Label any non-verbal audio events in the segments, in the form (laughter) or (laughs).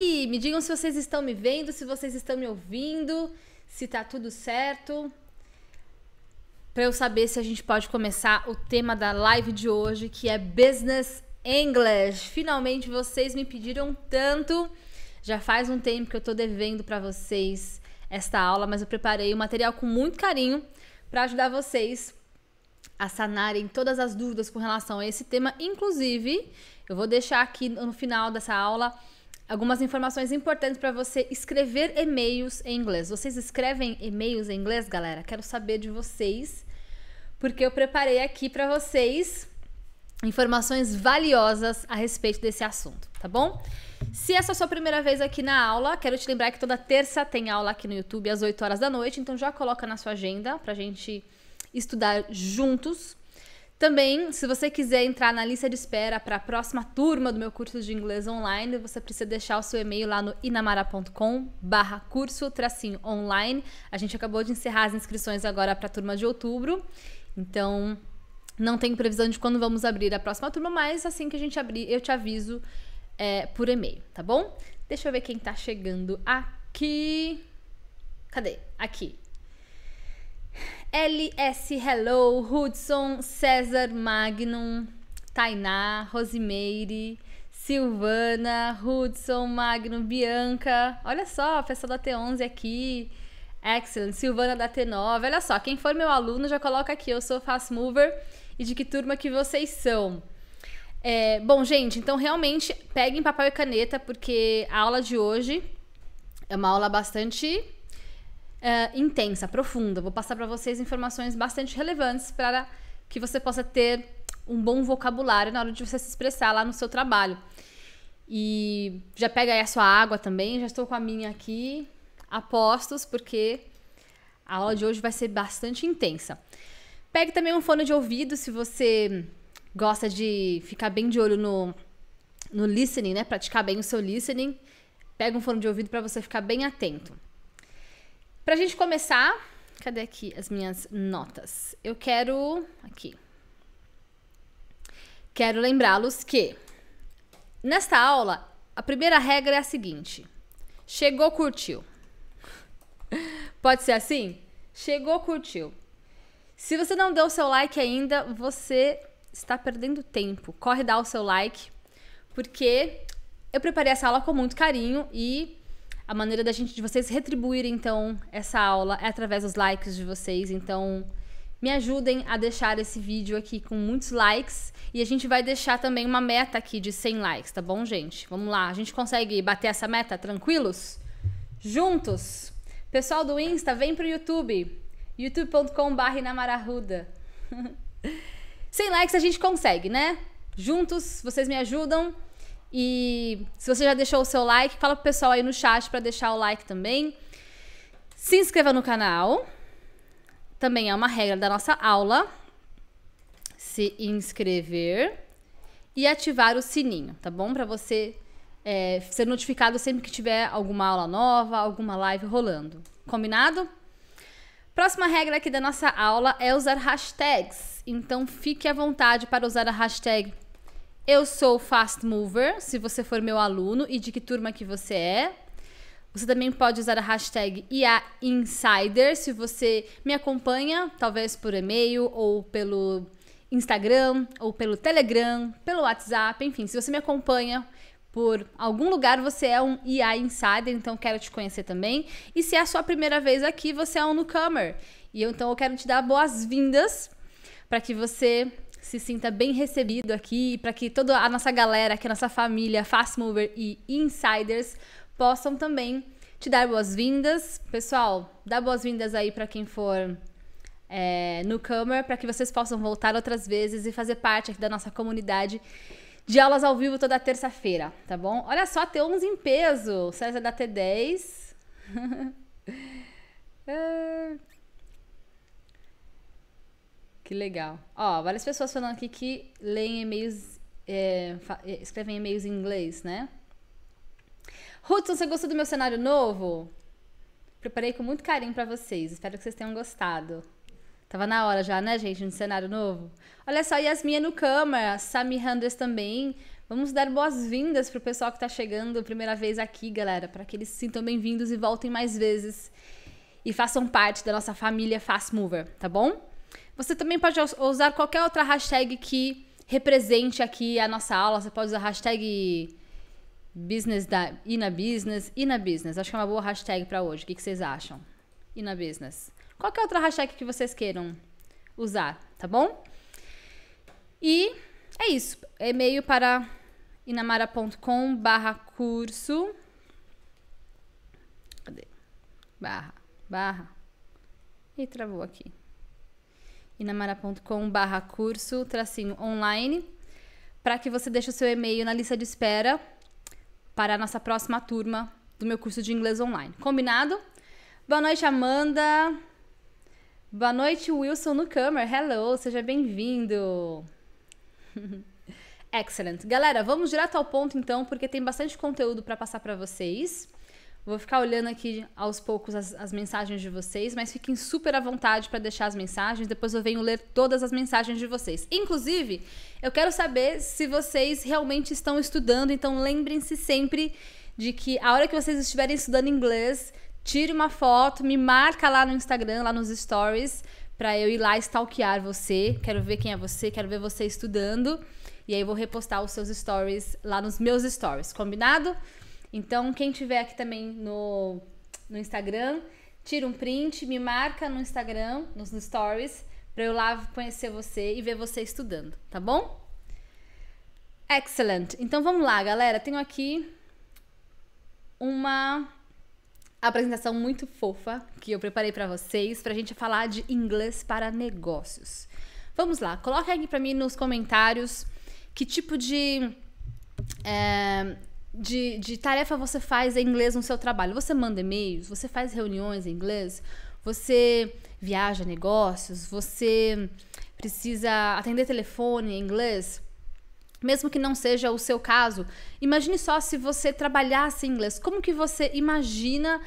Me digam se vocês estão me vendo, se vocês estão me ouvindo, se tá tudo certo. Para eu saber se a gente pode começar o tema da live de hoje, que é Business English. Finalmente vocês me pediram tanto. Já faz um tempo que eu tô devendo para vocês esta aula, mas eu preparei o um material com muito carinho para ajudar vocês a sanarem todas as dúvidas com relação a esse tema. Inclusive, eu vou deixar aqui no final dessa aula algumas informações importantes para você escrever e-mails em inglês. Vocês escrevem e-mails em inglês, galera? Quero saber de vocês, porque eu preparei aqui para vocês informações valiosas a respeito desse assunto, tá bom? Se essa é a sua primeira vez aqui na aula, quero te lembrar que toda terça tem aula aqui no YouTube às 8 horas da noite, então já coloca na sua agenda pra gente estudar juntos. Também, se você quiser entrar na lista de espera para a próxima turma do meu curso de inglês online, você precisa deixar o seu e-mail lá no inamara.com barra curso tracinho online. A gente acabou de encerrar as inscrições agora para a turma de outubro, então não tenho previsão de quando vamos abrir a próxima turma, mas assim que a gente abrir, eu te aviso é, por e-mail, tá bom? Deixa eu ver quem está chegando aqui. Cadê? Aqui. LS Hello, Hudson, César Magnum, Tainá, Rosimeire, Silvana, Hudson, Magnum, Bianca. Olha só, a pessoa da T11 aqui. Excellent, Silvana da T9. Olha só, quem for meu aluno já coloca aqui, eu sou fast mover e de que turma que vocês são. É, bom, gente, então realmente peguem papel e caneta, porque a aula de hoje é uma aula bastante uh, intensa, profunda. Vou passar para vocês informações bastante relevantes para que você possa ter um bom vocabulário na hora de você se expressar lá no seu trabalho. E já pega aí a sua água também, já estou com a minha aqui, apostos, porque a aula de hoje vai ser bastante intensa. Pegue também um fone de ouvido se você gosta de ficar bem de olho no, no listening, né? Praticar bem o seu listening. Pega um fone de ouvido para você ficar bem atento. Pra gente começar, cadê aqui as minhas notas? Eu quero. Aqui. Quero lembrá-los que nesta aula, a primeira regra é a seguinte: chegou, curtiu. (laughs) Pode ser assim? Chegou, curtiu. Se você não deu o seu like ainda, você está perdendo tempo. Corre dar o seu like, porque eu preparei essa aula com muito carinho e a maneira da gente de vocês retribuir então essa aula é através dos likes de vocês. Então, me ajudem a deixar esse vídeo aqui com muitos likes e a gente vai deixar também uma meta aqui de 100 likes, tá bom, gente? Vamos lá, a gente consegue bater essa meta tranquilos? Juntos. Pessoal do Insta, vem pro YouTube. youtube.com/namararuda. 100 (laughs) likes a gente consegue, né? Juntos, vocês me ajudam. E se você já deixou o seu like, fala pro pessoal aí no chat para deixar o like também. Se inscreva no canal. Também é uma regra da nossa aula. Se inscrever e ativar o sininho, tá bom? Para você é, ser notificado sempre que tiver alguma aula nova, alguma live rolando. Combinado? Próxima regra aqui da nossa aula é usar hashtags. Então fique à vontade para usar a hashtag eu sou Fast Mover, se você for meu aluno e de que turma que você é. Você também pode usar a hashtag IAinsider se você me acompanha, talvez por e-mail ou pelo Instagram ou pelo Telegram, pelo WhatsApp, enfim, se você me acompanha por algum lugar, você é um IA Insider, então quero te conhecer também. E se é a sua primeira vez aqui, você é um newcomer. E eu, então eu quero te dar boas-vindas para que você se sinta bem recebido aqui, para que toda a nossa galera, que a nossa família, Fast Mover e Insiders possam também te dar boas-vindas. Pessoal, dá boas-vindas aí para quem for é, no Câmara, para que vocês possam voltar outras vezes e fazer parte aqui da nossa comunidade de aulas ao vivo toda terça-feira, tá bom? Olha só, T11 em peso, César da T10. (laughs) Que legal. Ó, várias pessoas falando aqui que leem e-mails, é, é, escrevem e-mails em inglês, né? Hudson, você gostou do meu cenário novo? Preparei com muito carinho para vocês. Espero que vocês tenham gostado. Tava na hora já, né, gente, no cenário novo? Olha só, Yasmin no Câmara, Sami Handers também. Vamos dar boas-vindas pro pessoal que tá chegando primeira vez aqui, galera, para que eles se sintam bem-vindos e voltem mais vezes. E façam parte da nossa família Fast Mover, tá bom? Você também pode usar qualquer outra hashtag que represente aqui a nossa aula. Você pode usar a hashtag business da Ina Business, Ina Business. Acho que é uma boa hashtag para hoje. O que, vocês acham? Ina Business. Qual é outra hashtag que vocês queiram usar, tá bom? E é isso. E-mail para inamara.com barra curso. Cadê? Barra, barra. E travou aqui inamara.com/barra curso tracinho online para que você deixe o seu e-mail na lista de espera para a nossa próxima turma do meu curso de inglês online. Combinado? Boa noite, Amanda. Boa noite, Wilson Newcomer. Hello, seja bem-vindo. (laughs) Excellent. Galera, vamos direto ao ponto então, porque tem bastante conteúdo para passar para vocês. Vou ficar olhando aqui aos poucos as, as mensagens de vocês, mas fiquem super à vontade para deixar as mensagens. Depois eu venho ler todas as mensagens de vocês. Inclusive, eu quero saber se vocês realmente estão estudando, então lembrem-se sempre de que a hora que vocês estiverem estudando inglês, tire uma foto, me marca lá no Instagram, lá nos stories, para eu ir lá stalkear você. Quero ver quem é você, quero ver você estudando. E aí eu vou repostar os seus stories lá nos meus stories, combinado? Então, quem tiver aqui também no, no Instagram, tira um print, me marca no Instagram, nos, stories, para eu lá conhecer você e ver você estudando, tá bom? Excellent. Então vamos lá, galera. Tenho aqui uma apresentação muito fofa que eu preparei para vocês para a gente falar de inglês para negócios. Vamos lá. Coloque aqui para mim nos comentários que tipo de é, de, de tarefa você faz em inglês no seu trabalho? Você manda e-mails, você faz reuniões em inglês, você viaja negócios, você precisa atender telefone em inglês, mesmo que não seja o seu caso. Imagine só se você trabalhasse em inglês, como que você imagina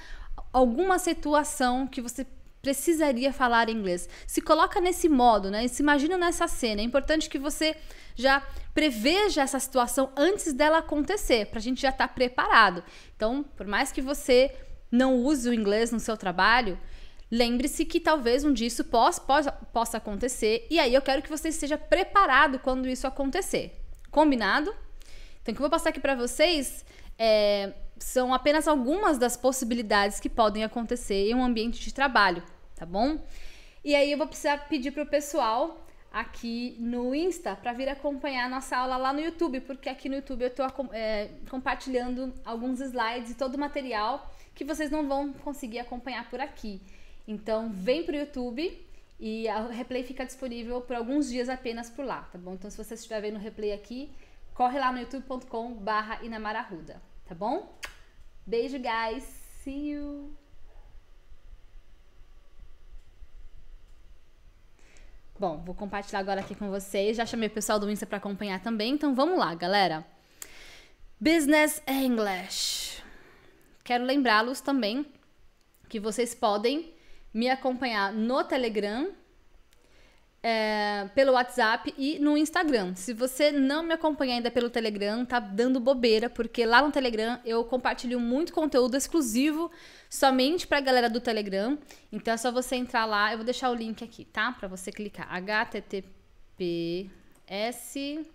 alguma situação que você precisaria falar inglês? Se coloca nesse modo, né? se imagina nessa cena. É importante que você já preveja essa situação antes dela acontecer, para a gente já estar tá preparado. Então, por mais que você não use o inglês no seu trabalho, lembre-se que talvez um dia isso possa, possa, possa acontecer, e aí eu quero que você esteja preparado quando isso acontecer. Combinado? Então, o que eu vou passar aqui para vocês é, são apenas algumas das possibilidades que podem acontecer em um ambiente de trabalho, tá bom? E aí eu vou precisar pedir para o pessoal aqui no Insta para vir acompanhar a nossa aula lá no YouTube, porque aqui no YouTube eu estou é, compartilhando alguns slides e todo o material que vocês não vão conseguir acompanhar por aqui. Então vem para o YouTube e a replay fica disponível por alguns dias apenas por lá, tá bom? Então se você estiver vendo o replay aqui, corre lá no youtube.com barra Inamararuda tá bom? Beijo, guys! See you! Bom, vou compartilhar agora aqui com vocês. Já chamei o pessoal do Insta para acompanhar também, então vamos lá, galera. Business é English. Quero lembrá-los também que vocês podem me acompanhar no Telegram é, pelo WhatsApp e no Instagram. Se você não me acompanha ainda pelo Telegram, tá dando bobeira, porque lá no Telegram eu compartilho muito conteúdo exclusivo somente pra galera do Telegram. Então é só você entrar lá, eu vou deixar o link aqui, tá? Pra você clicar. https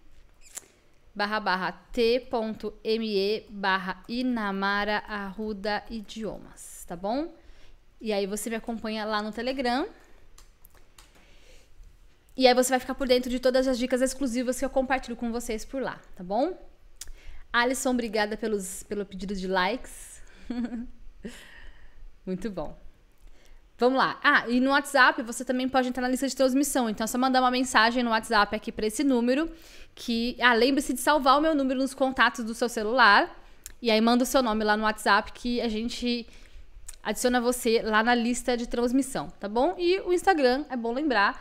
barra barra t.me barra Inamara Arruda Idiomas, tá bom? E aí você me acompanha lá no Telegram e aí você vai ficar por dentro de todas as dicas exclusivas que eu compartilho com vocês por lá, tá bom? Alisson, obrigada pelos, pelo pedido de likes. (laughs) Muito bom. Vamos lá. Ah, e no WhatsApp você também pode entrar na lista de transmissão. Então é só mandar uma mensagem no WhatsApp aqui para esse número. Que. Ah, lembre-se de salvar o meu número nos contatos do seu celular. E aí manda o seu nome lá no WhatsApp que a gente adiciona você lá na lista de transmissão, tá bom? E o Instagram, é bom lembrar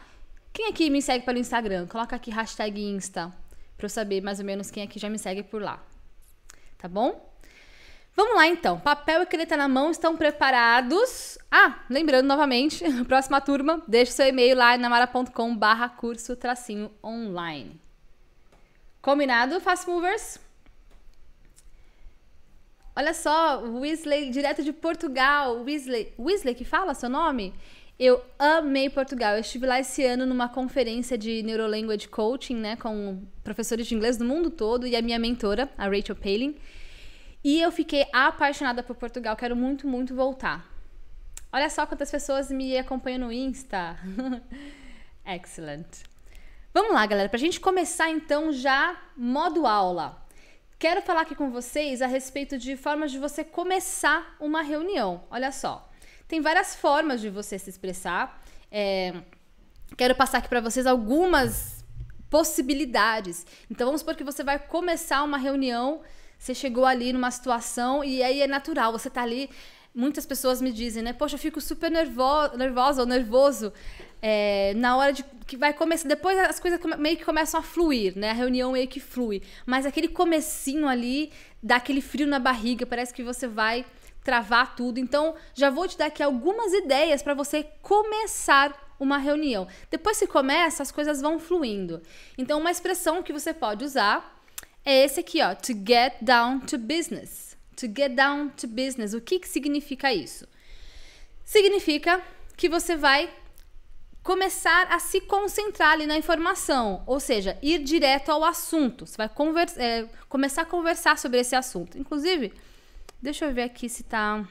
quem aqui me segue pelo Instagram? Coloca aqui hashtag Insta para eu saber mais ou menos quem aqui já me segue por lá. Tá bom? Vamos lá então. Papel e caneta na mão estão preparados? Ah, lembrando novamente, (laughs) próxima turma, deixe seu e-mail lá namara.com barra curso tracinho online. Combinado, Fast Movers? Olha só, Weasley, direto de Portugal. Weasley, Weasley que fala seu nome? Eu amei Portugal. Eu estive lá esse ano numa conferência de Neurolanguage Coaching, né, com professores de inglês do mundo todo e a minha mentora, a Rachel Palin. E eu fiquei apaixonada por Portugal, quero muito, muito voltar. Olha só quantas pessoas me acompanham no Insta. (laughs) Excellent. Vamos lá, galera, para a gente começar então já modo aula. Quero falar aqui com vocês a respeito de formas de você começar uma reunião. Olha só. Tem várias formas de você se expressar. É, quero passar aqui para vocês algumas possibilidades. Então, vamos supor que você vai começar uma reunião, você chegou ali numa situação e aí é natural, você está ali. Muitas pessoas me dizem, né? Poxa, eu fico super nervo nervosa ou nervoso é, na hora de que vai começar. Depois as coisas meio que começam a fluir, né? A reunião meio que flui. Mas aquele comecinho ali dá aquele frio na barriga, parece que você vai travar tudo. Então, já vou te dar aqui algumas ideias para você começar uma reunião. Depois que começa, as coisas vão fluindo. Então, uma expressão que você pode usar é esse aqui, ó, to get down to business. To get down to business. O que, que significa isso? Significa que você vai começar a se concentrar ali na informação, ou seja, ir direto ao assunto. Você vai é, começar a conversar sobre esse assunto. Inclusive, Deixa eu ver aqui se tá.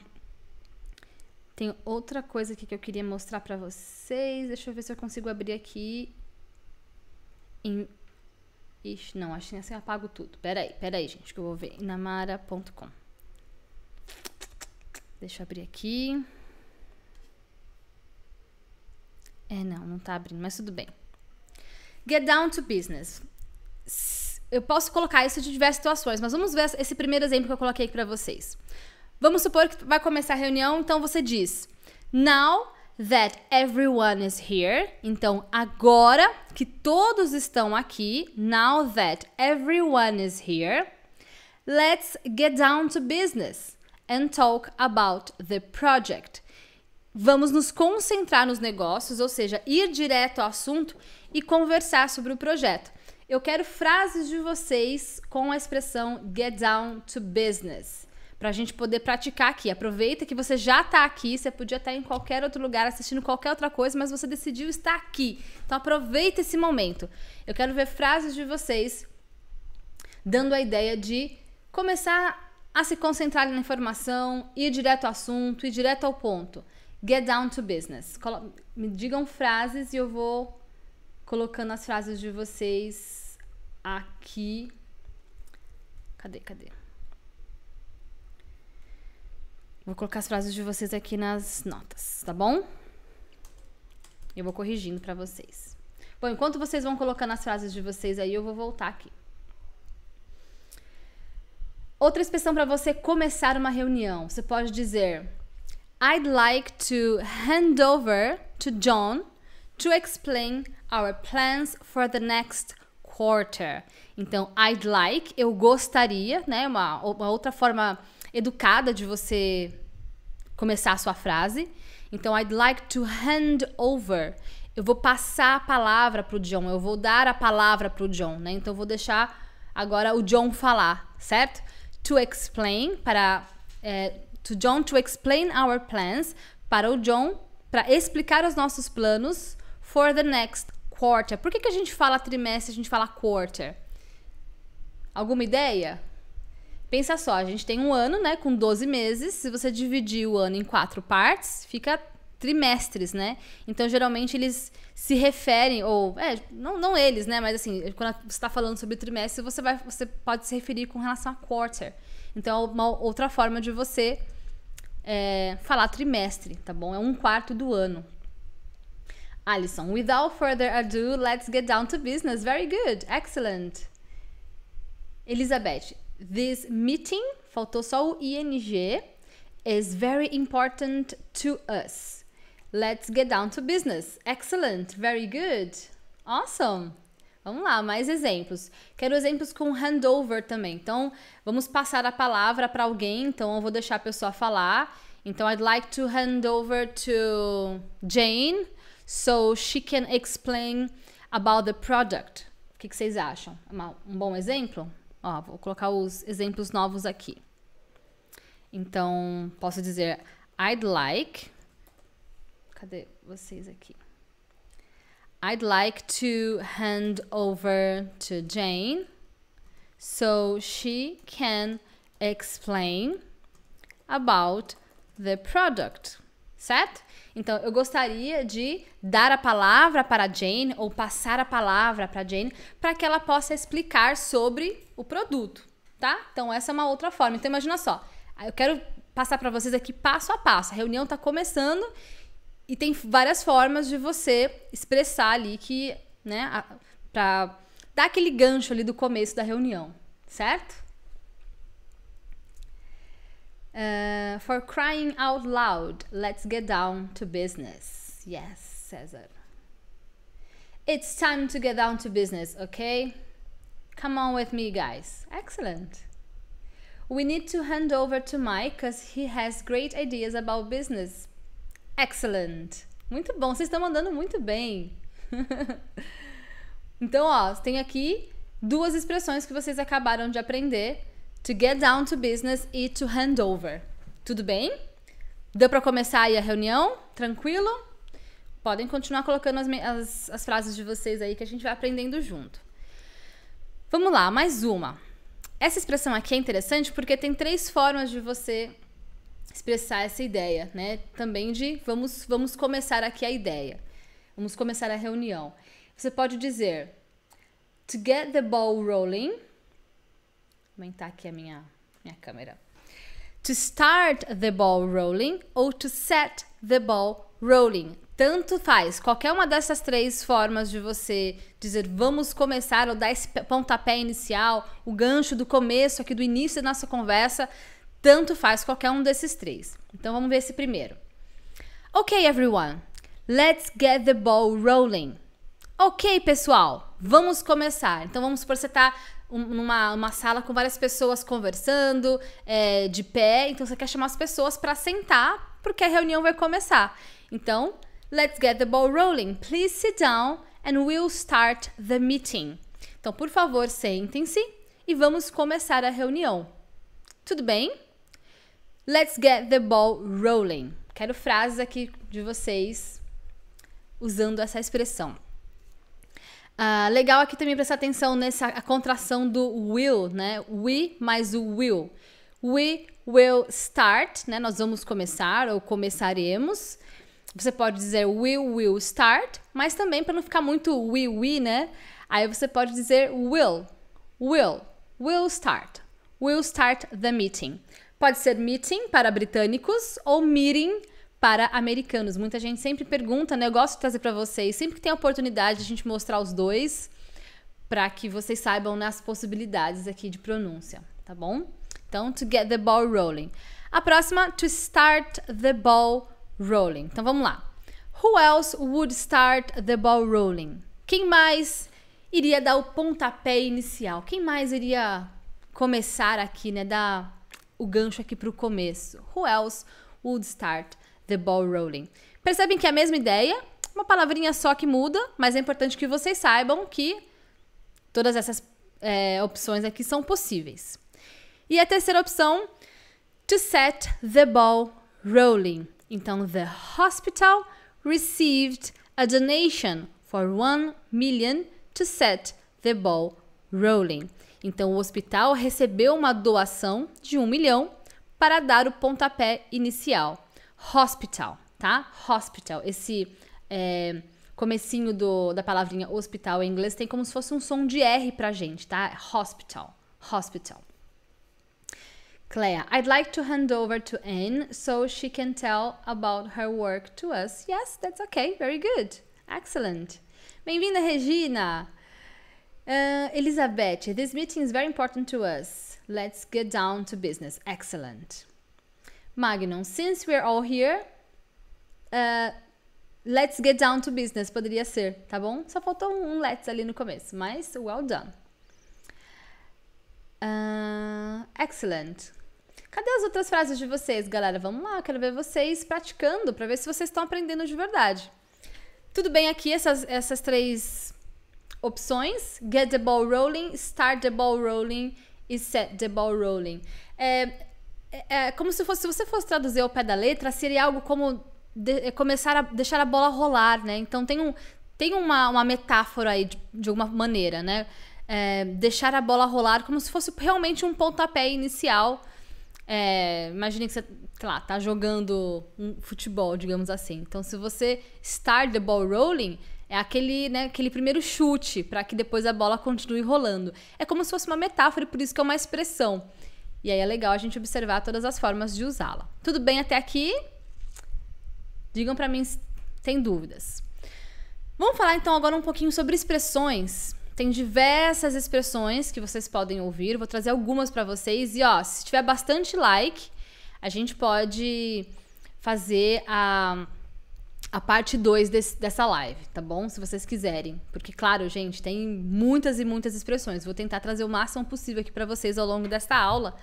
Tem outra coisa aqui que eu queria mostrar pra vocês. Deixa eu ver se eu consigo abrir aqui. Em... Ixi, não, acho que assim eu apago tudo. Pera aí, pera aí, gente, que eu vou ver. Inamara.com Deixa eu abrir aqui. É, não, não tá abrindo, mas tudo bem. Get down to business eu posso colocar isso de diversas situações, mas vamos ver esse primeiro exemplo que eu coloquei aqui para vocês. Vamos supor que vai começar a reunião, então você diz: Now that everyone is here. Então, agora que todos estão aqui, now that everyone is here, let's get down to business and talk about the project. Vamos nos concentrar nos negócios, ou seja, ir direto ao assunto e conversar sobre o projeto. Eu quero frases de vocês com a expressão get down to business. Pra gente poder praticar aqui. Aproveita que você já tá aqui. Você podia estar tá em qualquer outro lugar assistindo qualquer outra coisa, mas você decidiu estar aqui. Então aproveita esse momento. Eu quero ver frases de vocês dando a ideia de começar a se concentrar na informação, ir direto ao assunto, ir direto ao ponto. Get down to business. Me digam frases e eu vou colocando as frases de vocês aqui. Cadê, cadê? Vou colocar as frases de vocês aqui nas notas, tá bom? Eu vou corrigindo para vocês. Bom, enquanto vocês vão colocando as frases de vocês aí, eu vou voltar aqui. Outra expressão para você começar uma reunião. Você pode dizer: I'd like to hand over to John to explain our plans for the next quarter. Então, I'd like, eu gostaria, né? Uma, uma outra forma educada de você começar a sua frase. Então, I'd like to hand over. Eu vou passar a palavra pro John, eu vou dar a palavra pro John, né? Então, eu vou deixar agora o John falar, certo? To explain, para. É, to John to explain our plans, para o John, para explicar os nossos planos for the next quarter. Por que, que a gente fala trimestre, a gente fala quarter? Alguma ideia? Pensa só, a gente tem um ano, né, com 12 meses. Se você dividir o ano em quatro partes, fica trimestres, né? Então, geralmente, eles se referem, ou, é, não, não eles, né? Mas, assim, quando você está falando sobre trimestre, você, vai, você pode se referir com relação a quarter. Então, é uma outra forma de você é, falar trimestre, tá bom? É um quarto do ano. Alison, without further ado, let's get down to business. Very good, excellent. Elizabeth, this meeting, faltou só o ing, is very important to us. Let's get down to business. Excellent, very good. Awesome. Vamos lá, mais exemplos. Quero exemplos com handover também. Então, vamos passar a palavra para alguém. Então, eu vou deixar a pessoa falar. Então, I'd like to hand over to Jane so she can explain about the product. O que, que vocês acham? Uma, um bom exemplo? Ó, vou colocar os exemplos novos aqui. Então, posso dizer I'd like. Cadê vocês aqui? I'd like to hand over to Jane so she can explain about the product, certo? Então, eu gostaria de dar a palavra para Jane ou passar a palavra para Jane para que ela possa explicar sobre o produto, tá? Então, essa é uma outra forma. Então, imagina só. Eu quero passar para vocês aqui passo a passo. A reunião está começando e tem várias formas de você expressar ali que, né, para dar aquele gancho ali do começo da reunião, certo? Uh, for crying out loud, let's get down to business. Yes, Cesar. It's time to get down to business, okay? Come on with me, guys. Excellent. We need to hand over to Mike because he has great ideas about business. Excellent. Muito bom, vocês estão mandando muito bem. (laughs) então, ó, tem aqui duas expressões que vocês acabaram de aprender To get down to business e to hand over. Tudo bem? Deu para começar aí a reunião? Tranquilo? Podem continuar colocando as, as, as frases de vocês aí que a gente vai aprendendo junto. Vamos lá, mais uma. Essa expressão aqui é interessante porque tem três formas de você expressar essa ideia, né? Também de vamos, vamos começar aqui a ideia. Vamos começar a reunião. Você pode dizer to get the ball rolling, aumentar aqui a minha, minha câmera. To start the ball rolling ou to set the ball rolling. Tanto faz, qualquer uma dessas três formas de você dizer vamos começar ou dar esse pontapé inicial, o gancho do começo aqui do início da nossa conversa, tanto faz qualquer um desses três. Então vamos ver esse primeiro. Ok, everyone, let's get the ball rolling. Ok, pessoal, vamos começar. Então vamos supor que você está numa uma sala com várias pessoas conversando, é, de pé. Então você quer chamar as pessoas para sentar, porque a reunião vai começar. Então, let's get the ball rolling. Please sit down and we'll start the meeting. Então, por favor, sentem-se e vamos começar a reunião. Tudo bem? Let's get the ball rolling. Quero frases aqui de vocês usando essa expressão. Uh, legal aqui também prestar atenção nessa contração do will, né? We mais o will. We will start, né? Nós vamos começar ou começaremos. Você pode dizer we will start, mas também para não ficar muito we we, né? Aí você pode dizer will, will, will start, will start the meeting. Pode ser meeting para britânicos ou meeting para para americanos. Muita gente sempre pergunta, né? Eu gosto de trazer para vocês, sempre que tem a oportunidade de a gente mostrar os dois, para que vocês saibam nas possibilidades aqui de pronúncia, tá bom? Então, to get the ball rolling. A próxima, to start the ball rolling. Então vamos lá. Who else would start the ball rolling? Quem mais iria dar o pontapé inicial? Quem mais iria começar aqui, né? Dar o gancho aqui para o começo? Who else would start The Ball Rolling. Percebem que é a mesma ideia, uma palavrinha só que muda, mas é importante que vocês saibam que todas essas é, opções aqui são possíveis. E a terceira opção, to set the ball rolling. Então, the hospital received a donation for one million to set the ball rolling. Então, o hospital recebeu uma doação de um milhão para dar o pontapé inicial hospital, tá? Hospital. Esse é, comecinho do, da palavrinha hospital em inglês tem como se fosse um som de R pra gente, tá? Hospital. Hospital. Clea, I'd like to hand over to Anne so she can tell about her work to us. Yes, that's okay. Very good. Excellent. Bem-vinda, Regina. Uh, Elizabeth, this meeting is very important to us. Let's get down to business. Excellent. Magnum, since we're all here, uh, let's get down to business. Poderia ser, tá bom? Só faltou um, um let's ali no começo, mas well done. Uh, excellent. Cadê as outras frases de vocês, galera? Vamos lá, eu quero ver vocês praticando para ver se vocês estão aprendendo de verdade. Tudo bem aqui essas, essas três opções: get the ball rolling, start the ball rolling e set the ball rolling. É, é, é, como se fosse, se você fosse traduzir ao pé da letra, seria algo como de, é, começar a deixar a bola rolar, né? Então tem, um, tem uma, uma metáfora aí de, alguma maneira, né? É, deixar a bola rolar como se fosse realmente um pontapé inicial. É, imagine que você, sei lá, tá jogando um futebol, digamos assim. Então, se você start the ball rolling, é aquele, né, aquele primeiro chute para que depois a bola continue rolando. É como se fosse uma metáfora, e por isso que é uma expressão. E aí é legal a gente observar todas as formas de usá-la. Tudo bem até aqui? Digam para mim se tem dúvidas. Vamos falar então agora um pouquinho sobre expressões. Tem diversas expressões que vocês podem ouvir, vou trazer algumas para vocês e ó, se tiver bastante like, a gente pode fazer a a parte 2 dessa live, tá bom? Se vocês quiserem. Porque, claro, gente, tem muitas e muitas expressões. Vou tentar trazer o máximo possível aqui para vocês ao longo desta aula.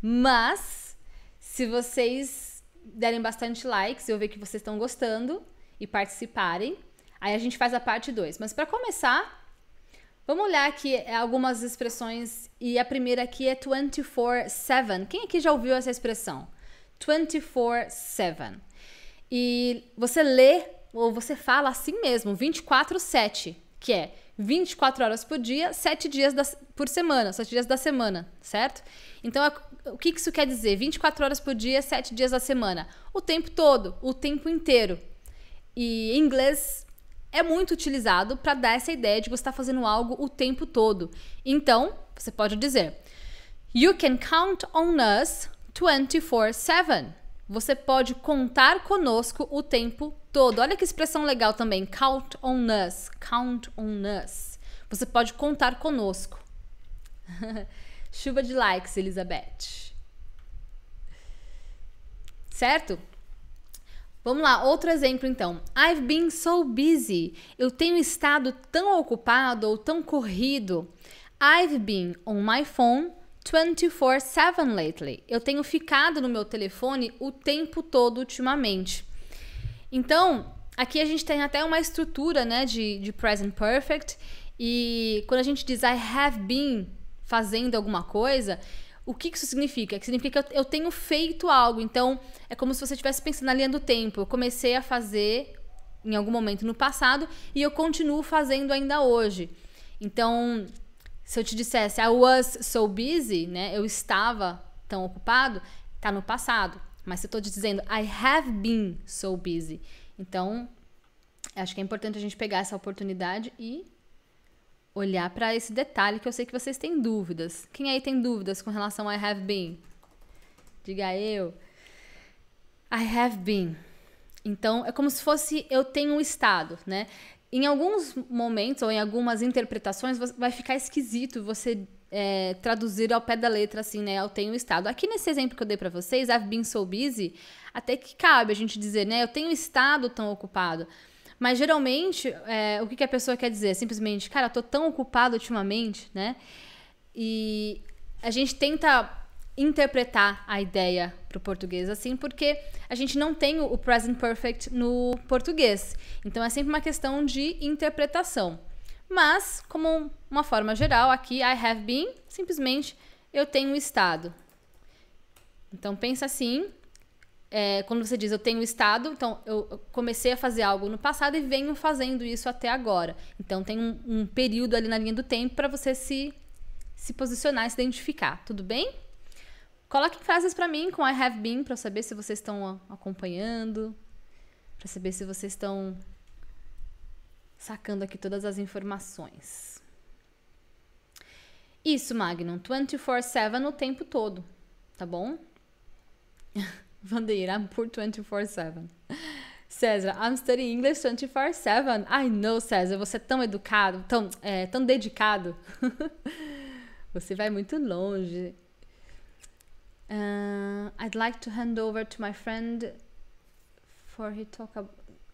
Mas, se vocês derem bastante likes, eu ver que vocês estão gostando e participarem, aí a gente faz a parte 2. Mas, para começar, vamos olhar aqui é, algumas expressões. E a primeira aqui é 24-7. Quem aqui já ouviu essa expressão? 24-7. E você lê ou você fala assim mesmo, 24/7, que é 24 horas por dia, 7 dias da, por semana, 7 dias da semana, certo? Então, é o que isso quer dizer? 24 horas por dia, 7 dias da semana. O tempo todo, o tempo inteiro. E em inglês é muito utilizado para dar essa ideia de você estar tá fazendo algo o tempo todo. Então, você pode dizer: You can count on us 24/7. Você pode contar conosco o tempo todo. Olha que expressão legal também. Count on us. Count on us. Você pode contar conosco. (laughs) Chuva de likes, Elizabeth. Certo? Vamos lá, outro exemplo então. I've been so busy. Eu tenho estado tão ocupado ou tão corrido. I've been on my phone 24/7 lately. Eu tenho ficado no meu telefone o tempo todo ultimamente. Então, aqui a gente tem até uma estrutura, né, de, de present perfect. E quando a gente diz I have been fazendo alguma coisa, o que isso significa? Que significa que eu, tenho feito algo. Então, é como se você estivesse pensando na linha do tempo. Eu comecei a fazer em algum momento no passado e eu continuo fazendo ainda hoje. Então, se eu te dissesse, I was so busy, né? Eu estava tão ocupado, tá no passado. Mas se eu tô te dizendo, I have been so busy. Então, acho que é importante a gente pegar essa oportunidade e olhar para esse detalhe que eu sei que vocês têm dúvidas. Quem aí tem dúvidas com relação a I have been? Diga eu. I have been. Então, é como se fosse eu tenho um estado, né? em alguns momentos ou em algumas interpretações vai ficar esquisito você é, traduzir ao pé da letra assim, né? Eu tenho estado. Aqui nesse exemplo que eu dei para vocês, I've been so busy, até que cabe a gente dizer, né? Eu tenho estado tão ocupado. Mas geralmente, é, o que, que a pessoa quer dizer? Simplesmente, cara, eu tô tão ocupado ultimamente, né? E a gente tenta interpretar a ideia para o português assim, porque a gente não tem o present perfect no português. Então é sempre uma questão de interpretação. Mas, como uma forma geral, aqui I have been, simplesmente eu tenho estado. Então pensa assim, é, quando você diz eu tenho estado, então eu comecei a fazer algo no passado e venho fazendo isso até agora. Então tem um, um período ali na linha do tempo para você se, se posicionar, se identificar, tudo bem? Coloquem frases para mim com I have been para saber se vocês estão acompanhando, para saber se vocês estão sacando aqui todas as informações. Isso, Magnum, 24/7 o tempo todo, tá bom? Vandeira, (laughs) I'm por 24/7. César, I'm studying English 24/7. I know, César, você é tão educado, tão, é, tão dedicado. (laughs) você vai muito longe. Uh, I'd like to hand over to my friend for he talk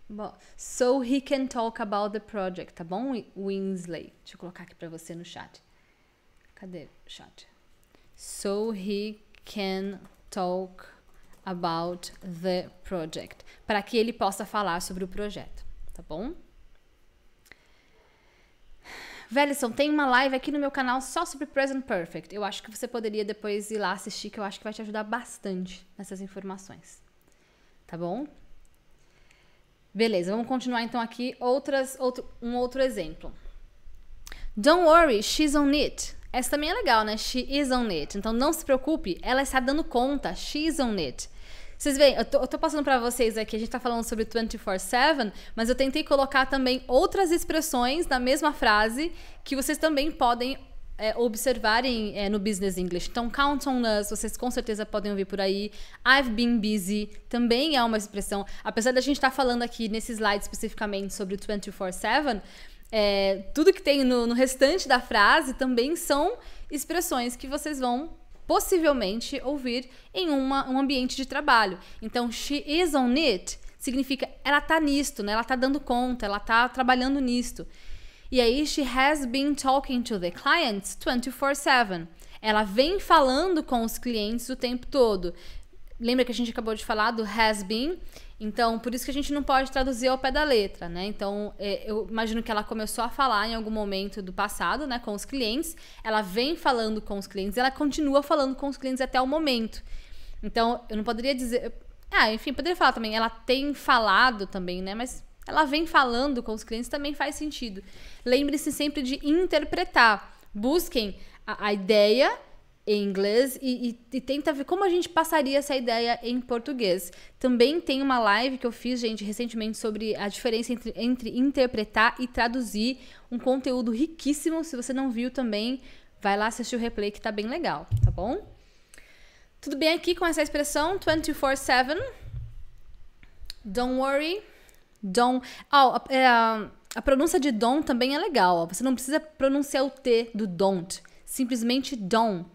about so he can talk about the project, tá bom, Winsley? Deixa eu colocar aqui para você no chat. Cadê o chat? So he can talk about the project, para que ele possa falar sobre o projeto, tá bom? Velison, tem uma live aqui no meu canal só sobre Present Perfect. Eu acho que você poderia depois ir lá assistir, que eu acho que vai te ajudar bastante nessas informações. Tá bom? Beleza, vamos continuar então aqui outras, outro, um outro exemplo. Don't worry, she's on it. Essa também é legal, né? She is on it. Então não se preocupe, ela está dando conta. She's on it. Vocês veem, eu tô, eu tô passando para vocês aqui, a gente tá falando sobre 24-7, mas eu tentei colocar também outras expressões na mesma frase que vocês também podem é, observarem é, no Business English. Então, count on us, vocês com certeza podem ouvir por aí. I've been busy também é uma expressão. Apesar da gente estar tá falando aqui nesse slide especificamente sobre 24-7, é, tudo que tem no, no restante da frase também são expressões que vocês vão possivelmente ouvir em uma, um ambiente de trabalho. Então, she is on it significa ela tá nisto, né? Ela tá dando conta, ela tá trabalhando nisto. E aí, she has been talking to the clients 24/7. Ela vem falando com os clientes o tempo todo. Lembra que a gente acabou de falar do has been? Então, por isso que a gente não pode traduzir ao pé da letra, né? Então, é, eu imagino que ela começou a falar em algum momento do passado, né, com os clientes. Ela vem falando com os clientes, ela continua falando com os clientes até o momento. Então, eu não poderia dizer. Ah, enfim, poderia falar também. Ela tem falado também, né? Mas ela vem falando com os clientes também faz sentido. Lembre-se sempre de interpretar. Busquem a, a ideia em inglês e, e, e, tenta ver como a gente passaria essa ideia em português. Também tem uma live que eu fiz, gente, recentemente sobre a diferença entre, entre interpretar e traduzir. Um conteúdo riquíssimo. Se você não viu também, vai lá assistir o replay que tá bem legal, tá bom? Tudo bem aqui com essa expressão 24/7? Don't worry. Don't. Oh, é, a, pronúncia de don também é legal. Ó. Você não precisa pronunciar o T do don't. Simplesmente don't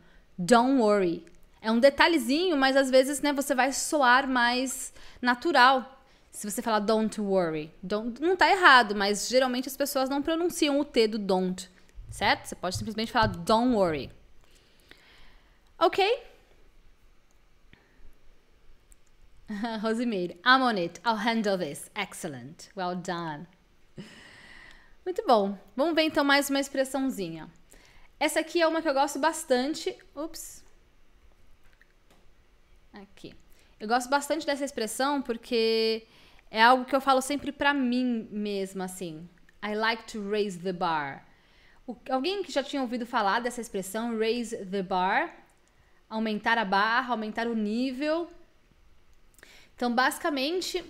Don't worry. É um detalhezinho, mas às vezes, né, você vai soar mais natural. Se você falar don't worry, don't, não tá errado, mas geralmente as pessoas não pronunciam o T do don't, certo? Você pode simplesmente falar don't worry. Ok? (laughs) Rosemary, I'm on it. I'll handle this. Excellent. Well done. Muito bom. Vamos ver então mais uma expressãozinha. Essa aqui é uma que eu gosto bastante. Ups. Aqui. Eu gosto bastante dessa expressão porque é algo que eu falo sempre pra mim mesma, assim. I like to raise the bar. O, alguém que já tinha ouvido falar dessa expressão, raise the bar? Aumentar a barra, aumentar o nível. Então, basicamente,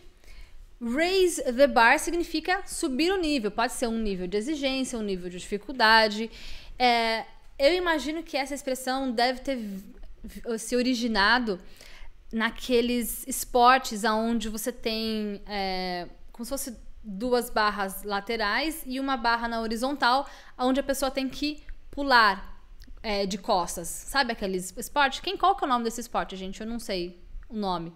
Raise the bar significa subir o nível. Pode ser um nível de exigência, um nível de dificuldade. É, eu imagino que essa expressão deve ter se originado naqueles esportes aonde você tem é, como se fosse duas barras laterais e uma barra na horizontal, onde a pessoa tem que pular é, de costas. Sabe aqueles esportes? Quem qual que é o nome desse esporte, gente? Eu não sei o nome.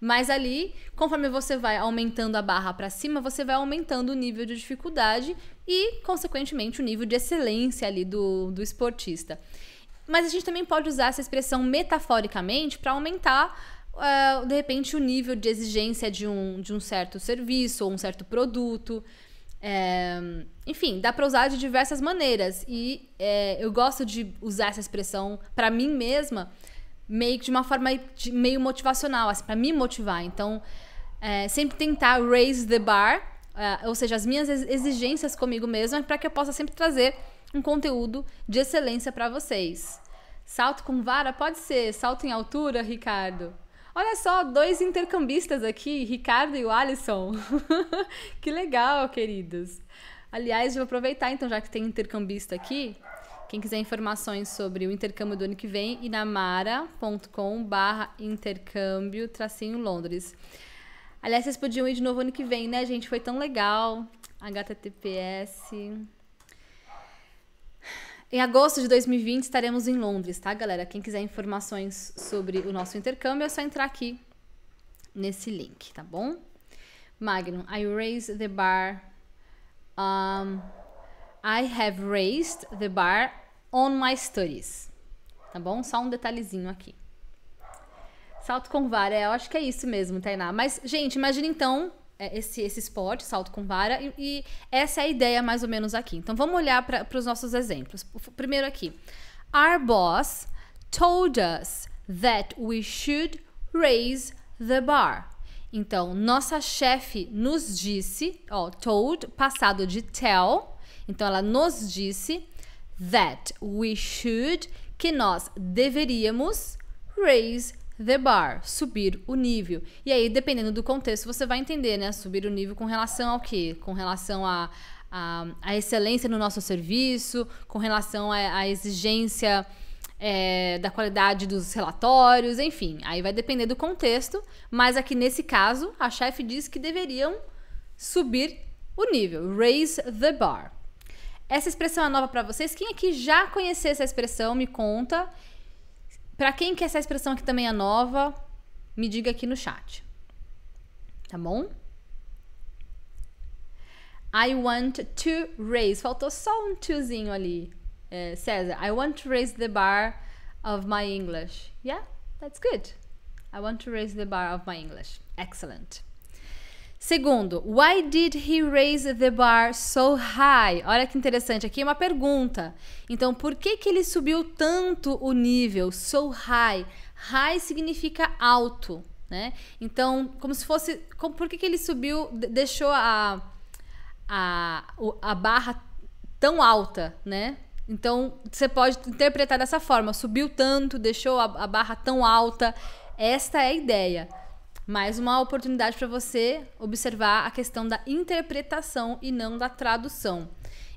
Mas ali, conforme você vai aumentando a barra para cima, você vai aumentando o nível de dificuldade e, consequentemente, o nível de excelência ali do, do esportista. Mas a gente também pode usar essa expressão metaforicamente para aumentar Uh, de repente o nível de exigência de um, de um certo serviço ou um certo produto. É, enfim, dá para usar de diversas maneiras. E é, eu gosto de usar essa expressão para mim mesma meio que de uma forma de, meio motivacional, assim, para me motivar. Então, é, sempre tentar raise the bar, é, ou seja, as minhas exigências comigo mesma, para que eu possa sempre trazer um conteúdo de excelência para vocês. Salto com vara pode ser, salto em altura, Ricardo. Olha só, dois intercambistas aqui, Ricardo e o Alisson. (laughs) que legal, queridos. Aliás, vou aproveitar então, já que tem intercambista aqui, quem quiser informações sobre o intercâmbio do ano que vem, inamara.com.br barra intercâmbio tracinho Londres. Aliás, vocês podiam ir de novo ano que vem, né, gente? Foi tão legal. HTTPS. Em agosto de 2020 estaremos em Londres, tá, galera? Quem quiser informações sobre o nosso intercâmbio é só entrar aqui nesse link, tá bom? Magnum, I raise the bar. Um, I have raised the bar on my studies. Tá bom? Só um detalhezinho aqui. Salto com vara, é, eu acho que é isso mesmo, Tainá. Mas, gente, imagina então é, esse, esse esporte, salto com vara, e, e, essa é a ideia mais ou menos aqui. Então vamos olhar para os nossos exemplos. primeiro aqui. Our boss told us that we should raise the bar. Então, nossa chefe nos disse, ó, told, passado de tell, então ela nos disse that we should, que nós deveríamos raise the bar, subir o nível. E aí, dependendo do contexto, você vai entender, né? Subir o nível com relação ao quê? Com relação a, a, a excelência no nosso serviço, com relação à exigência. É, da qualidade dos relatórios, enfim, aí vai depender do contexto, mas aqui nesse caso, a chefe diz que deveriam subir o nível, raise the bar. Essa expressão é nova para vocês? Quem aqui já conhecia essa expressão, me conta. Para quem que essa expressão aqui também é nova, me diga aqui no chat. Tá bom? I want to raise. Faltou só um tozinho ali. É, César, I want to raise the bar of my English. Yeah, that's good. I want to raise the bar of my English. Excellent. Segundo, why did he raise the bar so high? Olha que interessante, aqui é uma pergunta. Então, por que, que ele subiu tanto o nível, so high? High significa alto, né? Então, como se fosse... Como, por que, que ele subiu, deixou a, a, a barra tão alta, né? Então, você pode interpretar dessa forma. Subiu tanto, deixou a, a barra tão alta. Esta é a ideia. Mais uma oportunidade para você observar a questão da interpretação e não da tradução.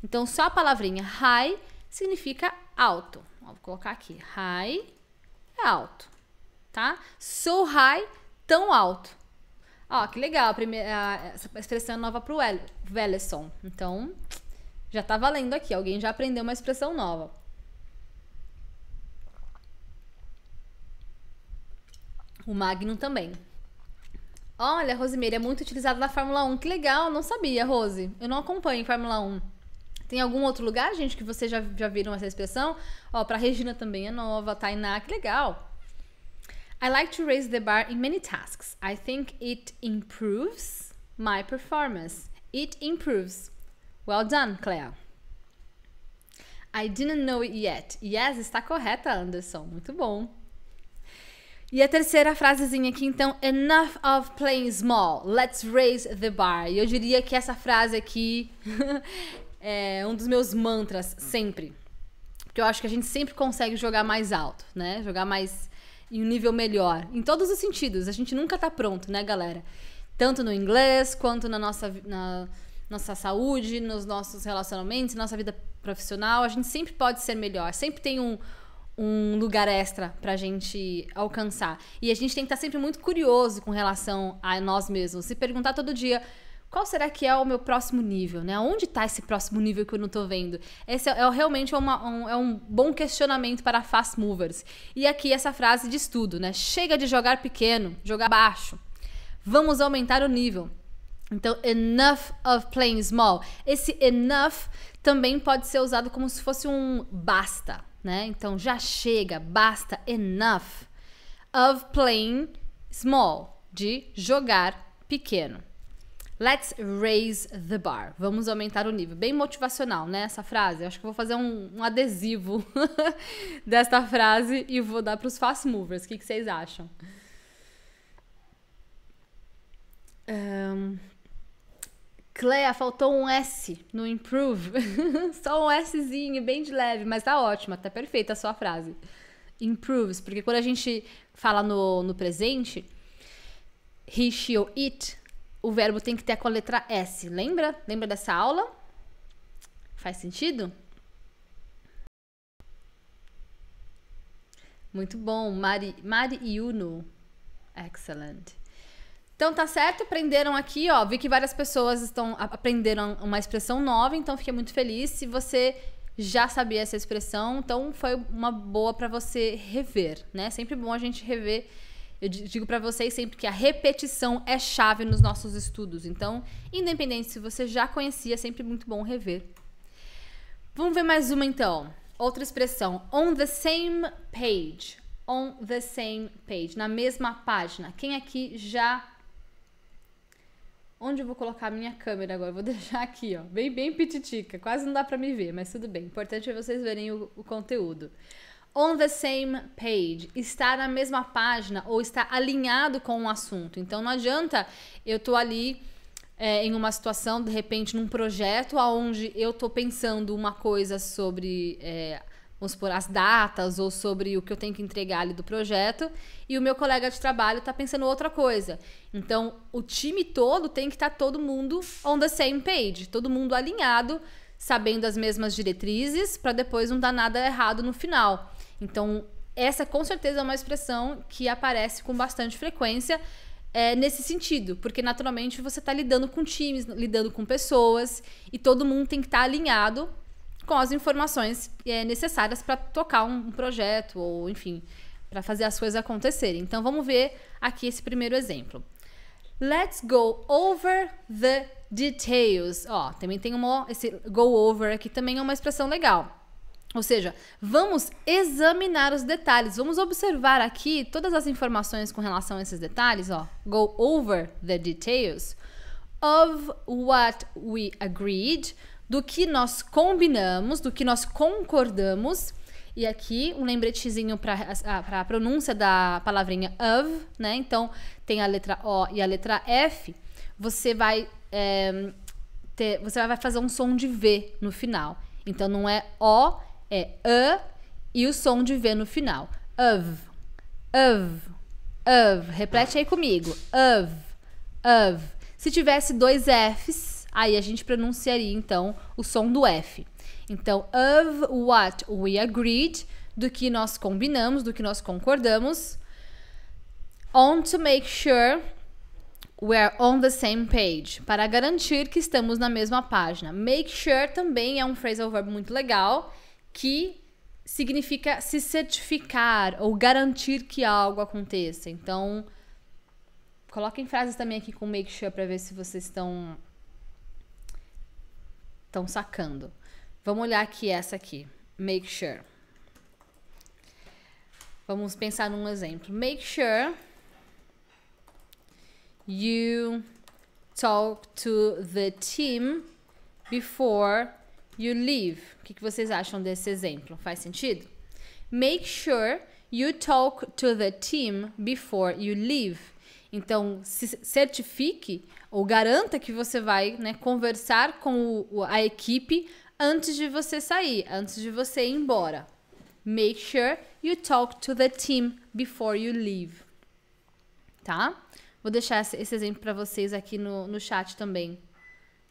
Então, só a palavrinha high significa alto. Vou colocar aqui. High é alto, tá? So high, tão alto. Ó, que legal. A primeira, essa expressão é nova o Wellison. Então, já tá valendo aqui. Alguém já aprendeu uma expressão nova. O Magno também. Olha, Rosimeira é muito utilizado na Fórmula 1. Que legal, não sabia, Rose. Eu não acompanho Fórmula 1. Tem algum outro lugar, gente, que vocês já, já viram essa expressão? Ó, pra Regina também é nova, Tainá, que legal. I like to raise the bar in many tasks. I think it improves my performance. It improves. Well done, Cleo. I didn't know it yet. Yes, está correta, Anderson. Muito bom. E a terceira frasezinha aqui, então, enough of playing small, let's raise the bar. E eu diria que essa frase aqui (laughs) é um dos meus mantras sempre. Porque eu acho que a gente sempre consegue jogar mais alto, né? Jogar mais em um nível melhor. Em todos os sentidos. A gente nunca tá pronto, né, galera? Tanto no inglês, quanto na nossa, na nossa saúde, nos nossos relacionamentos, nossa vida profissional. A gente sempre pode ser melhor. Sempre tem um, um lugar extra pra gente alcançar. E a gente tem que estar tá sempre muito curioso com relação a nós mesmos. Se perguntar todo dia. Qual será que é o meu próximo nível, né? Onde está esse próximo nível que eu não estou vendo? Esse é, é realmente uma, um, é um bom questionamento para fast movers. E aqui essa frase de estudo, né? Chega de jogar pequeno, jogar baixo. Vamos aumentar o nível. Então, enough of playing small. Esse enough também pode ser usado como se fosse um basta né? Então já chega, basta, enough of playing small, de jogar pequeno. Let's raise the bar. Vamos aumentar o nível. Bem motivacional, né? Essa frase. Eu acho que vou fazer um, um adesivo (laughs) desta frase e vou dar para os fast movers. O que, que vocês acham? Um, Cleia, faltou um S no improve. (laughs) Só um Szinho, bem de leve, mas tá ótima, tá perfeita a sua frase. Improves, porque quando a gente fala no, no presente, he, she ou it, o verbo tem que ter com a letra S. Lembra? Lembra dessa aula? Faz sentido? Muito bom, Mari, Mari Yuno. Excellent. Então tá certo, aprenderam aqui, ó. Vi que várias pessoas estão aprenderam uma expressão nova, então fiquei muito feliz. Se você já sabia essa expressão, então foi uma boa para você rever, né? Sempre bom a gente rever. Eu digo para vocês sempre que a repetição é chave nos nossos estudos. Então, independente se você já conhecia, é sempre muito bom rever. Vamos ver mais uma então. Outra expressão, on the same page. On the same page, na mesma página. Quem aqui já Onde eu vou colocar a minha câmera agora? vou (laughs) deixar aqui, ó, bem, bem pititica. Quase não dá para me ver, mas tudo bem. Importante é vocês verem o, o conteúdo. On the same page, está na mesma página ou está alinhado com o um assunto. Então não adianta eu tô ali é, em uma situação, de repente, num projeto onde eu estou pensando uma coisa sobre é, vamos supor, as datas ou sobre o que eu tenho que entregar ali do projeto, e o meu colega de trabalho está pensando outra coisa. Então, o time todo tem que estar tá todo mundo on the same page, todo mundo alinhado, sabendo as mesmas diretrizes, para depois não dar nada errado no final. Então, essa com certeza é uma expressão que aparece com bastante frequência. É, nesse sentido, porque naturalmente você está lidando com times, lidando com pessoas e todo mundo tem que estar tá alinhado com as informações é, necessárias para tocar um, um projeto ou, enfim, para fazer as coisas acontecerem. Então vamos ver aqui esse primeiro exemplo. Let's go over the details. Ó, também tem uma, esse go over aqui também é uma expressão legal. Ou seja, vamos examinar os detalhes, vamos observar aqui todas as informações com relação a esses detalhes, ó. Go over the details of what we agreed do que nós combinamos, do que nós concordamos. E aqui um lembretezinho para a, pronúncia da palavrinha of, né? Então tem a letra O e a letra F. Você vai é, ter, você vai fazer um som de V no final. Então não é O, é A e o som de V no final. Of, of, of. Repete aí comigo. Of, of. Se tivesse dois Fs, Aí a gente pronunciaria então o som do F. Então, of what we agreed, do que nós combinamos, do que nós concordamos. On to make sure we're on the same page, para garantir que estamos na mesma página. Make sure também é um phrasal verb muito legal que significa se certificar ou garantir que algo aconteça. Então, coloquem frases também aqui com make sure para ver se vocês estão estão sacando. Vamos olhar aqui essa aqui. Make sure. Vamos pensar num exemplo. Make sure you talk to the team before you leave. O que, que vocês acham desse exemplo? Faz sentido? Make sure you talk to the team before you leave. Então, certifique ou garanta que você vai né, conversar com o, a equipe antes de você sair, antes de você ir embora. Make sure you talk to the team before you leave. Tá? Vou deixar esse exemplo para vocês aqui no, no chat também,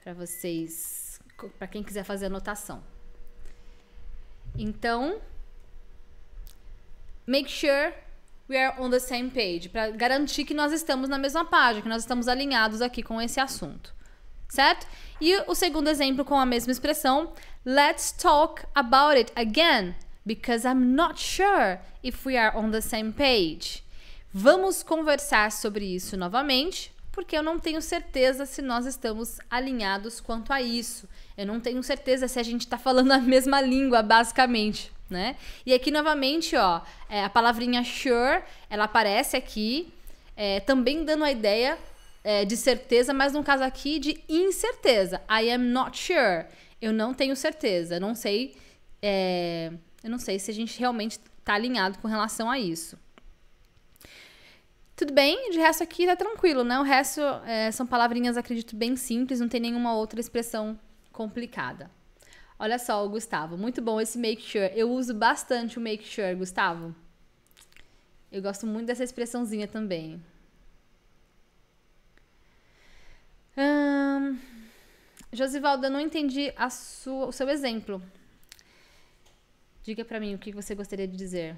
para vocês, para quem quiser fazer anotação. Então, make sure we are on the same page, para garantir que nós estamos na mesma página, que nós estamos alinhados aqui com esse assunto. Certo? E o segundo exemplo com a mesma expressão, let's talk about it again, because I'm not sure if we are on the same page. Vamos conversar sobre isso novamente, porque eu não tenho certeza se nós estamos alinhados quanto a isso. Eu não tenho certeza se a gente está falando a mesma língua, basicamente né? E aqui novamente, ó, é, a palavrinha sure, ela aparece aqui, é, também dando a ideia é, de certeza, mas no caso aqui de incerteza. I am not sure. Eu não tenho certeza. Não sei, é, eu não sei se a gente realmente está alinhado com relação a isso. Tudo bem, de resto aqui tá tranquilo, né? O resto é, são palavrinhas, acredito, bem simples, não tem nenhuma outra expressão complicada. Olha só, o Gustavo. Muito bom esse make sure. Eu uso bastante o make sure, Gustavo. Eu gosto muito dessa expressãozinha também. Hum, Josivaldo, não entendi sua, o seu exemplo. Diga para mim o que você gostaria de dizer.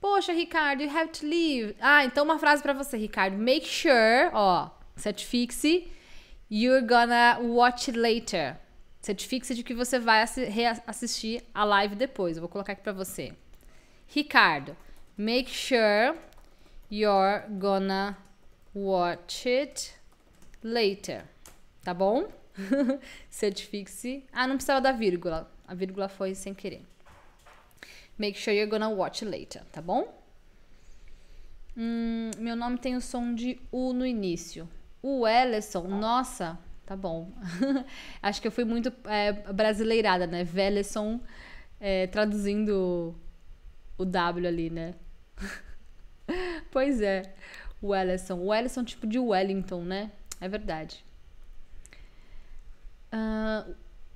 Poxa, Ricardo, you have to leave. Ah, então uma frase para você, Ricardo. Make sure, ó, certifique-se, you're gonna watch it later. Certifique-se de que você vai reassistir a live depois. Eu vou colocar aqui para você. Ricardo, make sure you're gonna watch it later. Tá bom? (laughs) Certifique-se. Ah, não precisava da vírgula. A vírgula foi sem querer. Make sure you're gonna watch later, tá bom? Hum, meu nome tem o som de U no início. O Ellison, nossa, Tá bom. (laughs) Acho que eu fui muito é, brasileirada, né? Veleson é, traduzindo o W ali, né? (laughs) pois é. O Ellison. O tipo de Wellington, né? É verdade. Uh,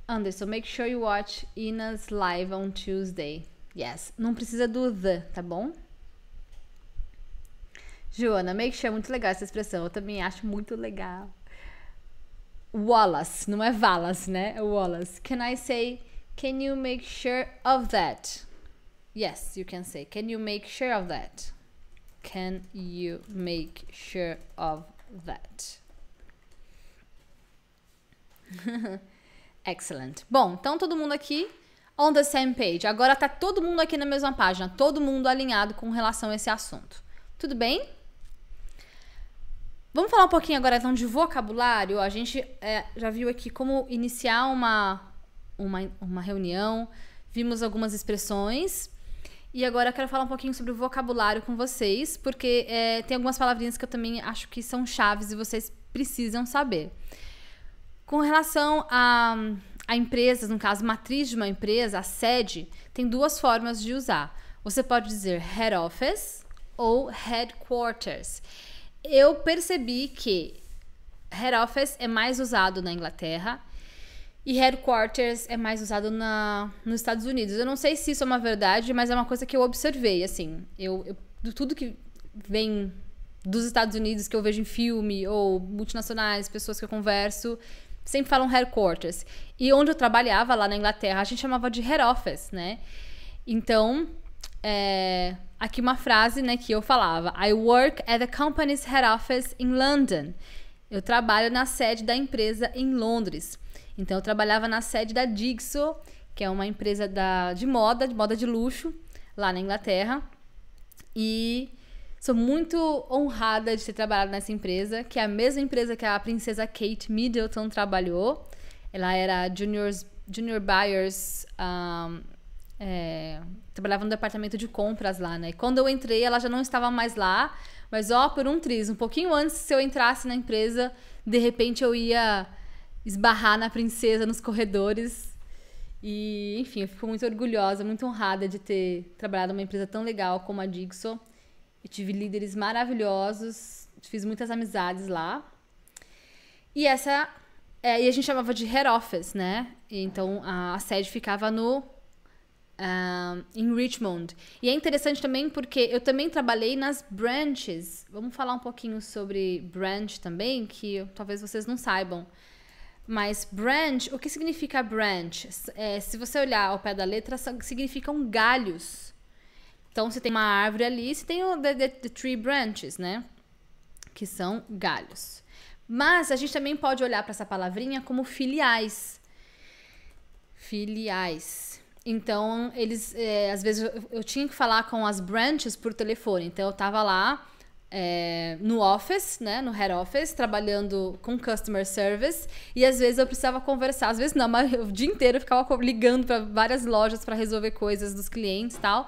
Anderson, make sure you watch Ina's live on Tuesday. Yes. Não precisa do the, tá bom? Joana, make sure é muito legal essa expressão. Eu também acho muito legal. Wallace, não é Wallace, né? É Wallace. Can I say, can you make sure of that? Yes, you can say, can you make sure of that? Can you make sure of that? (laughs) Excellent. Bom, então todo mundo aqui on the same page. Agora tá todo mundo aqui na mesma página, todo mundo alinhado com relação a esse assunto. Tudo bem? Vamos falar um pouquinho agora então de vocabulário. A gente é, já viu aqui como iniciar uma, uma, uma reunião, vimos algumas expressões. E agora eu quero falar um pouquinho sobre o vocabulário com vocês, porque é, tem algumas palavrinhas que eu também acho que são chaves e vocês precisam saber. Com relação a, a empresas, no caso, matriz de uma empresa, a sede, tem duas formas de usar. Você pode dizer head office ou headquarters eu percebi que head office é mais usado na Inglaterra e headquarters é mais usado na, nos Estados Unidos. Eu não sei se isso é uma verdade, mas é uma coisa que eu observei, assim. Eu, eu tudo que vem dos Estados Unidos que eu vejo em filme ou multinacionais, pessoas que eu converso, sempre falam headquarters. E onde eu trabalhava lá na Inglaterra, a gente chamava de head office, né? Então, é, aqui uma frase né, que eu falava: I work at the company's head office in London. Eu trabalho na sede da empresa em Londres. Então eu trabalhava na sede da Dixo, que é uma empresa da, de moda, de moda de luxo, lá na Inglaterra. E sou muito honrada de ter trabalhado nessa empresa, que é a mesma empresa que a princesa Kate Middleton trabalhou. Ela era juniors, Junior Buyers um, é, trabalhava no departamento de compras lá, né? E quando eu entrei, ela já não estava mais lá, mas ó, por um triz, um pouquinho antes, se eu entrasse na empresa, de repente eu ia esbarrar na princesa nos corredores. E, enfim, eu fico muito orgulhosa, muito honrada de ter trabalhado numa empresa tão legal como a Dixon. Eu tive líderes maravilhosos, fiz muitas amizades lá. E essa. É, e a gente chamava de head office, né? E então a, a sede ficava no uh, em Richmond. E é interessante também porque eu também trabalhei nas branches. Vamos falar um pouquinho sobre branch também, que talvez vocês não saibam. Mas branch, o que significa branch? É, se você olhar ao pé da letra, significam galhos. Então, você tem uma árvore ali, você tem o the, the, the tree branches, né? Que são galhos. Mas a gente também pode olhar para essa palavrinha como filiais. Filiais. Então, eles, é, às vezes, eu, eu, tinha que falar com as branches por telefone. Então, eu tava lá é, no office, né, no head office, trabalhando com customer service. E às vezes eu precisava conversar, às vezes não, mas o dia inteiro eu ficava ligando para várias lojas para resolver coisas dos clientes e tal.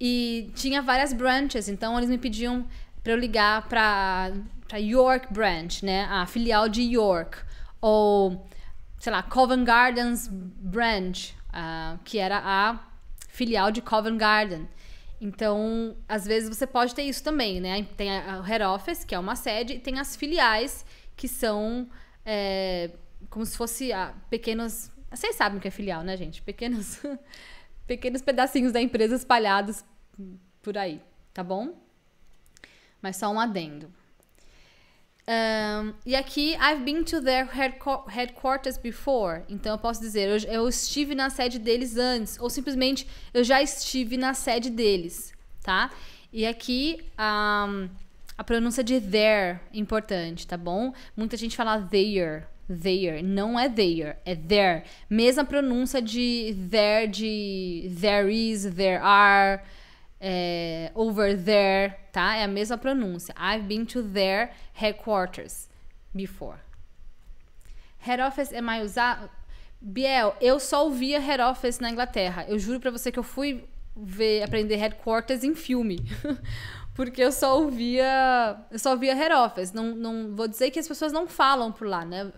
E tinha várias branches, então eles me pediam para eu ligar para York Branch, né, a filial de York. Ou, sei lá, Covent Gardens Branch uh, que era a filial de Covent Garden. Então, às vezes você pode ter isso também, né? Tem a, head office, que é uma sede, e tem as filiais, que são é, como se fosse ah, pequenos. Vocês sabem o que é filial, né, gente? Pequenos, (laughs) pequenos pedacinhos da empresa espalhados por aí, tá bom? Mas só um adendo. Um, e aqui, I've been to their headquarters before. Então eu posso dizer, eu, eu, estive na sede deles antes, ou simplesmente eu já estive na sede deles, tá? E aqui um, a pronúncia de their é importante, tá bom? Muita gente fala their, there, não é their, é their. Mesma pronúncia de there, de there is, there are é, over there, tá? É a mesma pronúncia. I've been to their headquarters before. Head office é mais usado. Biel, eu só ouvia head office na Inglaterra. Eu juro para você que eu fui ver, aprender headquarters em filme. (laughs) porque eu só ouvia, eu só ouvia head office. Não, não vou dizer que as pessoas não falam por lá, né?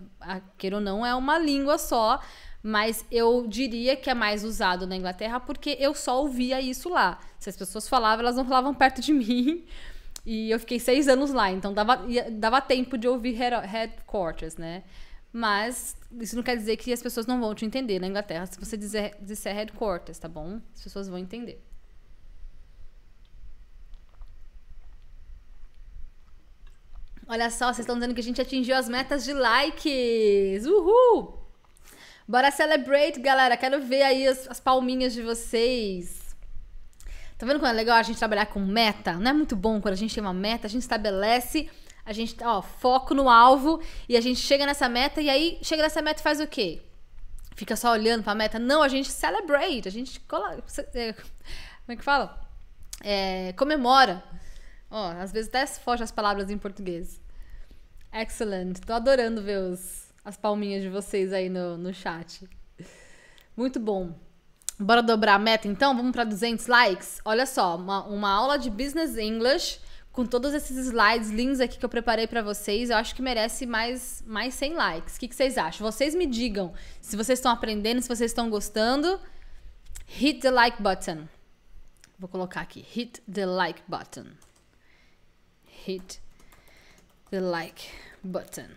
Queiro ou não, é uma língua só, mas eu diria que é mais usado na Inglaterra porque eu só ouvia isso lá. Se as pessoas falavam, elas não falavam perto de (laughs) mim. E eu fiquei seis anos lá, então dava, dava tempo de ouvir headquarters, né? Mas isso não quer dizer que as pessoas não vão te entender na Inglaterra. Se você dizer, disser headquarters, tá bom? As pessoas vão entender. Olha só, vocês estão dizendo que a gente atingiu as metas de likes. Uhul! Bora celebrate, galera. Quero ver aí as, as palminhas de vocês. Tá vendo como é legal a gente trabalhar com meta? Não é muito bom quando a gente tem uma meta, a gente estabelece, a gente, ó, foco no alvo e a gente chega nessa meta e aí chega nessa meta e faz o quê? Fica só olhando pra meta? Não, a gente celebrate, a gente coloca. É, como é que fala? É, comemora. Ó, às vezes até foge as palavras em português. Excellent. Tô adorando ver os, as palminhas de vocês aí no, no chat. Muito bom. Bora dobrar a meta então? Vamos para 200 likes? Olha só, uma, uma aula de Business English com todos esses slides lindos aqui que eu preparei para vocês. Eu acho que merece mais, mais 100 likes. O que, que vocês acham? Vocês me digam se vocês estão aprendendo, se vocês estão gostando. Hit the like button. Vou colocar aqui. Hit the like button. Hit the like button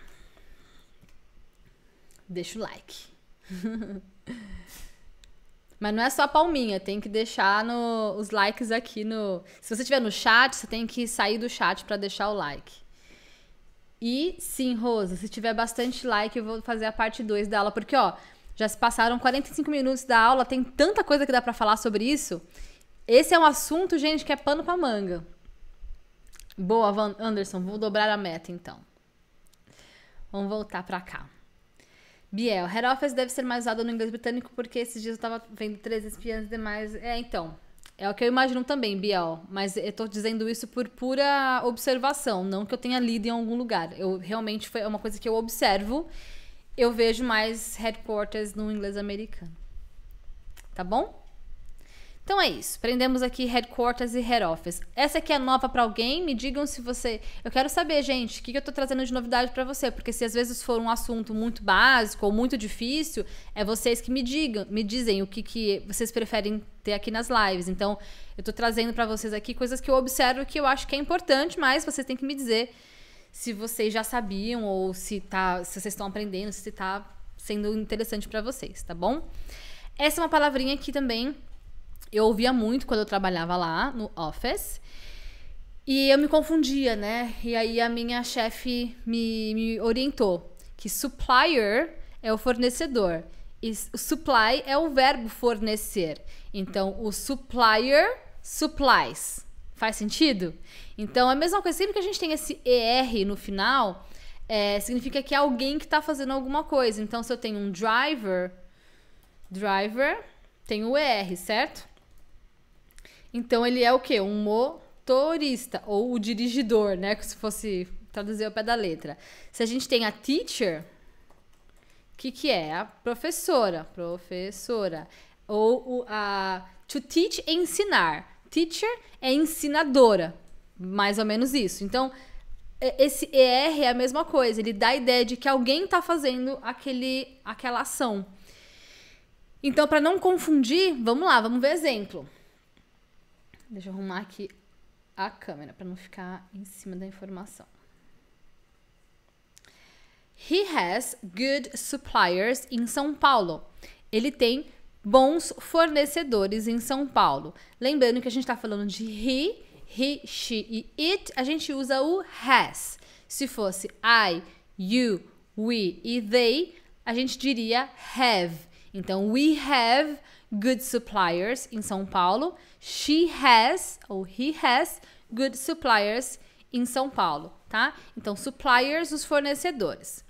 deixa o like. (laughs) Mas não é só a palminha, tem que deixar no, os likes aqui no. Se você estiver no chat, você tem que sair do chat para deixar o like. E sim, Rosa, se tiver bastante like, eu vou fazer a parte 2 da aula, porque ó, já se passaram 45 minutos da aula, tem tanta coisa que dá para falar sobre isso. Esse é um assunto, gente, que é pano para manga. Boa, Anderson, vou dobrar a meta então. Vamos voltar para cá. Biel, head office deve ser mais usado no inglês britânico porque esses dias eu tava vendo três espiãs e demais. É, então. É o que eu imagino também, Biel. Mas eu tô dizendo isso por pura observação, não que eu tenha lido em algum lugar. Eu realmente foi é uma coisa que eu observo. Eu vejo mais headquarters no inglês americano. Tá bom? Então é isso. Prendemos aqui headquarters e head office. Essa aqui é nova para alguém? Me digam se você. Eu quero saber, gente, o que, que eu estou trazendo de novidade para você, porque se às vezes for um assunto muito básico ou muito difícil, é vocês que me digam, me dizem o que, que vocês preferem ter aqui nas lives. Então, eu estou trazendo para vocês aqui coisas que eu observo que eu acho que é importante, mas vocês têm que me dizer se vocês já sabiam ou se tá, se vocês estão aprendendo, se está sendo interessante para vocês, tá bom? Essa é uma palavrinha aqui também eu ouvia muito quando eu trabalhava lá no office. E eu me confundia, né? E aí a minha chefe me, me orientou que supplier é o fornecedor. E supply é o verbo fornecer. Então, o supplier supplies. Faz sentido? Então, é a mesma coisa. Sempre que a gente tem esse ER no final, é, significa que é alguém que está fazendo alguma coisa. Então, se eu tenho um driver, driver, tem o ER, certo? Então ele é o quê? Um motorista ou o dirigidor, né? se fosse traduzir ao pé da letra. Se a gente tem a teacher, o que, que é? A professora. Professora. Ou a to teach é ensinar. Teacher é ensinadora. Mais ou menos isso. Então, é, esse ER é a mesma coisa. Ele dá a ideia de que alguém está fazendo aquele, aquela ação. Então, para não confundir, vamos lá, vamos ver exemplo. Deixa eu arrumar aqui a câmera para não ficar em cima da informação. He has good suppliers in São Paulo. Ele tem bons fornecedores em São Paulo. Lembrando que a gente está falando de he, he, she e it, a gente usa o has. Se fosse I, you, we e they, a gente diria have. Então, we have good suppliers em São Paulo. She has ou he has good suppliers em São Paulo, tá? Então, suppliers, os fornecedores.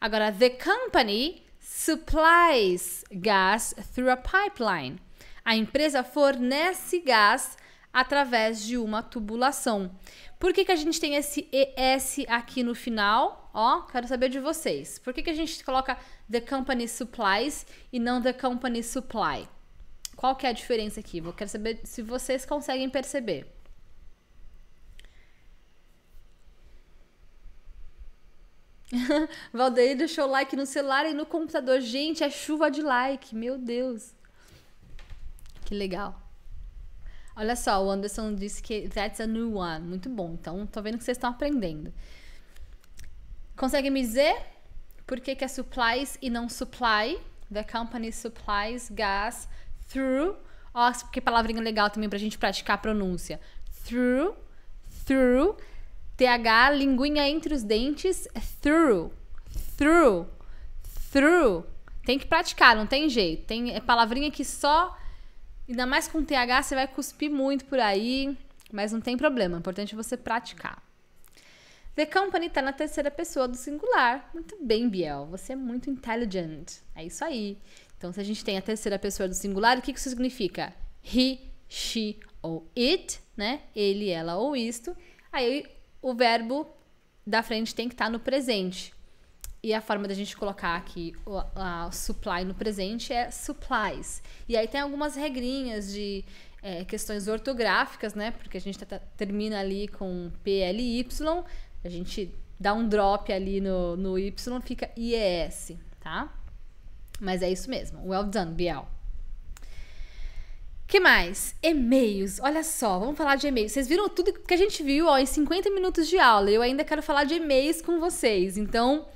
Agora, the company supplies gas through a pipeline. A empresa fornece gás através de uma tubulação. Por que, que a gente tem esse ES aqui no final? Ó, quero saber de vocês. Por que, que a gente coloca the company supplies e não the company supply? Qual que é a diferença aqui? Eu quero saber se vocês conseguem perceber. (laughs) Valdeir deixou like no celular e no computador. Gente, é chuva de like. Meu Deus. Que legal. Olha só, o Anderson disse que that's a new one. Muito bom. Então, tô vendo que vocês estão aprendendo. Consegue me dizer por que, que é supplies e não supply? The company supplies gas through. Ó, que palavrinha legal também pra gente praticar a pronúncia. Through, through. TH, linguinha entre os dentes. Through, through, through. Tem que praticar, não tem jeito. Tem é palavrinha que só. Ainda mais com TH, você vai cuspir muito por aí. Mas não tem problema, o é importante é você praticar. The company está na terceira pessoa do singular. Muito bem, Biel. Você é muito intelligent. É isso aí. Então, se a gente tem a terceira pessoa do singular, o que, que isso significa? He, she ou it, né? Ele, ela ou isto. Aí o verbo da frente tem que estar tá no presente. E a forma da gente colocar aqui o a, supply no presente é supplies. E aí tem algumas regrinhas de é, questões ortográficas, né? Porque a gente tá, tá termina ali com PLY, a gente dá um drop ali no, no Y, fica IES, tá? Mas é isso mesmo. Well done, Bial. que mais? E-mails. Olha só, vamos falar de e-mails. Vocês viram tudo que a gente viu ó, em 50 minutos de aula. Eu ainda quero falar de e-mails com vocês. Então,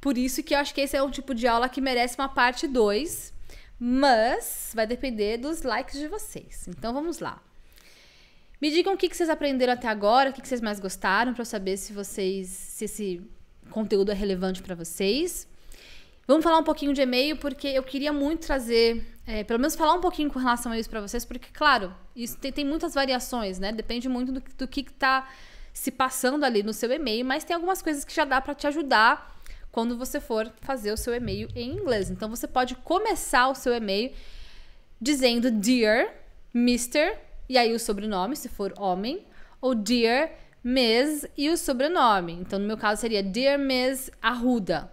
por isso que eu acho que esse é um tipo de aula que merece uma parte 2. Mas vai depender dos likes de vocês. Então, vamos lá. Me digam o que, vocês aprenderam até agora, o que, que vocês mais gostaram, para eu saber se vocês, se esse conteúdo é relevante para vocês. Vamos falar um pouquinho de e-mail, porque eu queria muito trazer, é, pelo menos falar um pouquinho com relação a isso para vocês, porque, claro, isso tem, tem, muitas variações, né? Depende muito do, do que está se passando ali no seu e-mail, mas tem algumas coisas que já dá para te ajudar quando você for fazer o seu e-mail em inglês. Então você pode começar o seu e-mail dizendo Dear Mr. e aí o sobrenome, se for homem, ou Dear Ms. e o sobrenome. Então no meu caso seria Dear Ms. Arruda.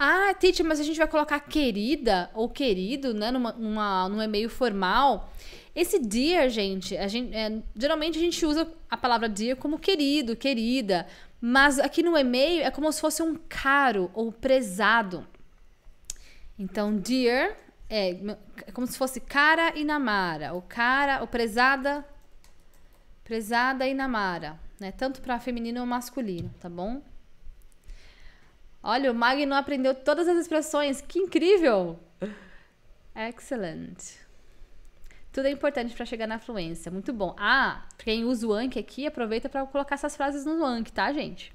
Ah, Titi, mas a gente vai colocar querida ou querido, né? Numa, num e-mail formal. Esse dear, gente, a gente é, geralmente a gente usa a palavra dear como querido, querida. Mas aqui no e-mail é como se fosse um caro ou prezado. Então, dear é, é como se fosse cara e namara. Ou cara, ou prezada, prezada e namara. Né? Tanto para feminino ou masculino, tá bom? Olha, o Magno aprendeu todas as expressões. Que incrível! Excellent. Tudo é importante para chegar na fluência. Muito bom. Ah, quem usa o Anki aqui, aproveita para colocar essas frases no Anki, tá, gente?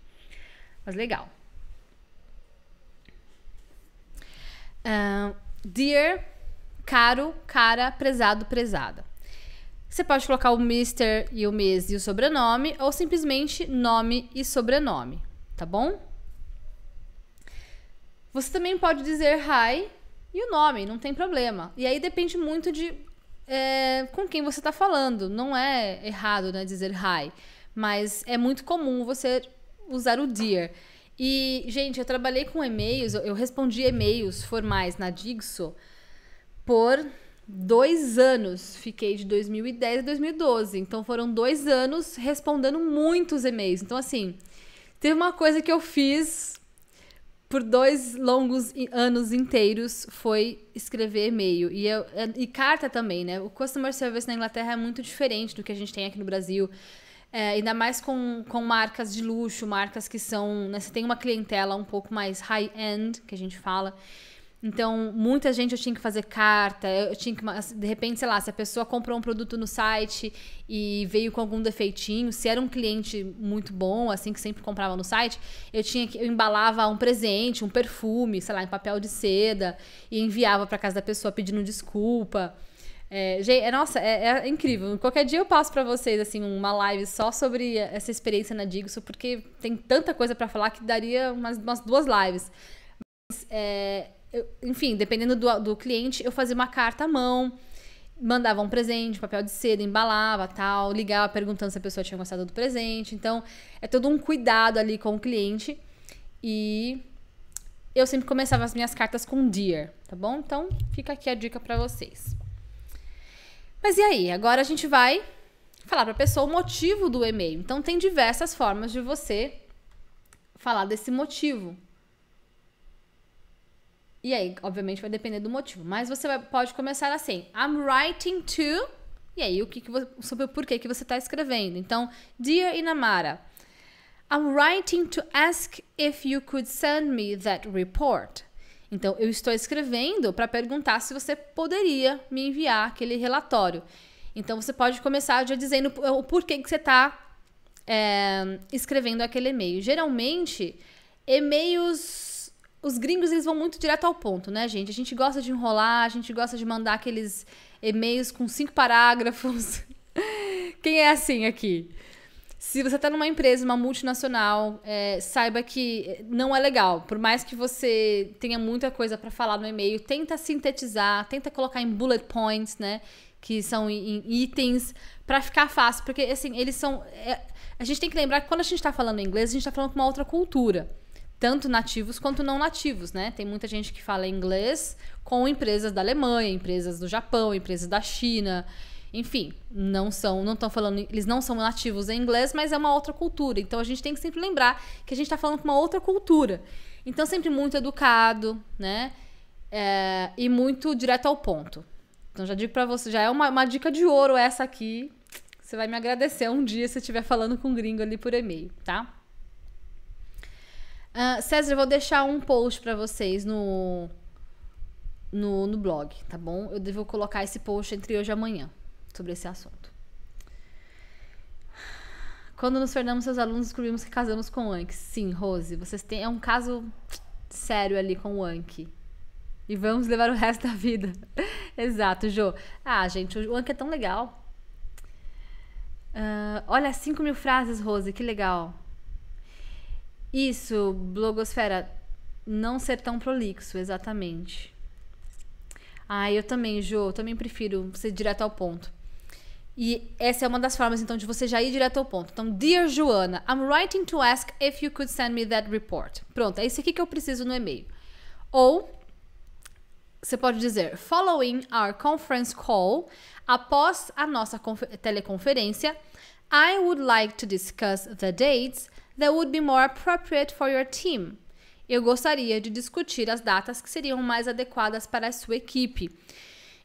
Mas legal. Uh, dear, caro, cara, prezado, prezada. Você pode colocar o Mr. e o Miss e o sobrenome, ou simplesmente nome e sobrenome, tá bom? Você também pode dizer hi e o nome, não tem problema. E aí depende muito de é, com quem você está falando. Não é errado né, dizer hi, mas é muito comum você usar o dear. E, gente, eu trabalhei com e-mails, eu respondi e-mails formais na Digso por dois anos. Fiquei de 2010 a 2012. Então foram dois anos respondendo muitos e-mails. Então, assim, teve uma coisa que eu fiz por dois longos anos inteiros foi escrever e-mail. E, eu, é, e carta também, né? O customer service na Inglaterra é muito diferente do que a gente tem aqui no Brasil. É, ainda mais com, com marcas de luxo, marcas que são. Né, você tem uma clientela um pouco mais high-end, que a gente fala. Então, muita gente eu tinha que fazer carta, eu tinha que. De repente, sei lá, se a pessoa comprou um produto no site e veio com algum defeitinho, se era um cliente muito bom, assim, que sempre comprava no site, eu tinha que. Eu embalava um presente, um perfume, sei lá, em papel de seda, e enviava para casa da pessoa pedindo desculpa. É, gente, é, nossa, é, é, incrível. Qualquer dia eu passo para vocês assim uma live só sobre essa experiência na Digso, porque tem tanta coisa para falar que daria umas, umas duas lives. Mas, é, eu, enfim, dependendo do, do cliente, eu fazia uma carta à mão, mandava um presente, papel de seda, embalava tal, ligava perguntando se a pessoa tinha gostado do presente. Então, é todo um cuidado ali com o cliente. E eu sempre começava as minhas cartas com dear, tá bom? Então, fica aqui a dica para vocês. Mas e aí? Agora a gente vai falar para a pessoa o motivo do e-mail. Então, tem diversas formas de você falar desse motivo. E aí, obviamente, vai depender do motivo. Mas você vai, pode começar assim: I'm writing to. E aí, o que, que você, sobre o porquê que você está escrevendo. Então, Dear Inamara, I'm writing to ask if you could send me that report. Então, eu estou escrevendo para perguntar se você poderia me enviar aquele relatório. Então, você pode começar já dizendo o porquê que você está é, eh, escrevendo aquele e-mail. Geralmente, e-mails os gringos eles vão muito direto ao ponto, né, gente? A gente gosta de enrolar, a gente gosta de mandar aqueles e-mails com cinco parágrafos. (laughs) Quem é assim aqui? Se você está numa empresa, uma multinacional, é, saiba que não é legal. Por mais que você tenha muita coisa para falar no e-mail, tenta sintetizar, tenta colocar em bullet points, né? Que são em itens para ficar fácil, porque assim eles são. É, a gente tem que lembrar que quando a gente está falando inglês, a gente está falando com uma outra cultura tanto nativos quanto não nativos, né? Tem muita gente que fala inglês com empresas da Alemanha, empresas do Japão, empresas da China, enfim, não são, não estão falando, eles não são nativos em inglês, mas é uma outra cultura. Então a gente tem que sempre lembrar que a gente está falando com uma outra cultura. Então sempre muito educado, né? É, e muito direto ao ponto. Então já digo para você, já é uma, uma dica de ouro essa aqui. Você vai me agradecer um dia se estiver falando com um gringo ali por e-mail, tá? Uh, César, eu vou deixar um post para vocês no, no, no blog, tá bom? Eu devo colocar esse post entre hoje e amanhã sobre esse assunto. Quando nos tornamos seus alunos, descobrimos que casamos com o Anki. Sim, Rose, vocês têm. É um caso sério ali com o Anki. E vamos levar o resto da vida. (laughs) Exato, Jo. Ah, gente, o Anki é tão legal. Uh, olha, 5 mil frases, Rose, que legal. Isso, blogosfera, não ser tão prolixo, exatamente. Ah, eu também, Jo, eu também prefiro ser direto ao ponto. E essa é uma das formas, então, de você já ir direto ao ponto. Então, Dear Joana, I'm writing to ask if you could send me that report. Pronto, é isso aqui que eu preciso no e-mail. Ou, você pode dizer, following our conference call, após a nossa teleconferência, I would like to discuss the dates that would be more appropriate for your team. Eu gostaria de discutir as datas que seriam mais adequadas para a sua equipe.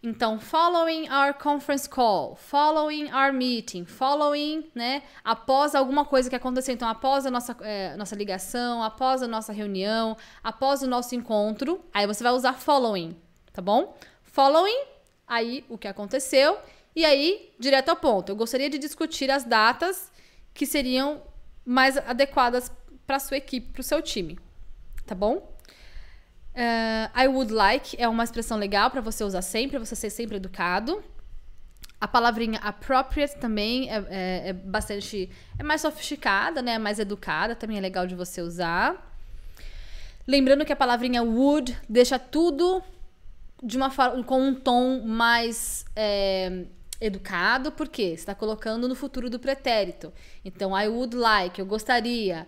Então, following our conference call, following our meeting, following, né, após alguma coisa que aconteceu. Então, após a nossa, é, nossa ligação, após a nossa reunião, após o nosso encontro, aí você vai usar following, tá bom? Following, aí o que aconteceu, e aí, direto ao ponto. Eu gostaria de discutir as datas que seriam mais adequadas para sua equipe, para o seu time, tá bom? Uh, I would like é uma expressão legal para você usar sempre, você ser sempre educado. A palavrinha appropriate também é, é, é, bastante. é mais sofisticada, né? É mais educada, também é legal de você usar. Lembrando que a palavrinha would deixa tudo de uma com um tom mais é, educado, porque você está colocando no futuro do pretérito. Então, I would like, eu gostaria,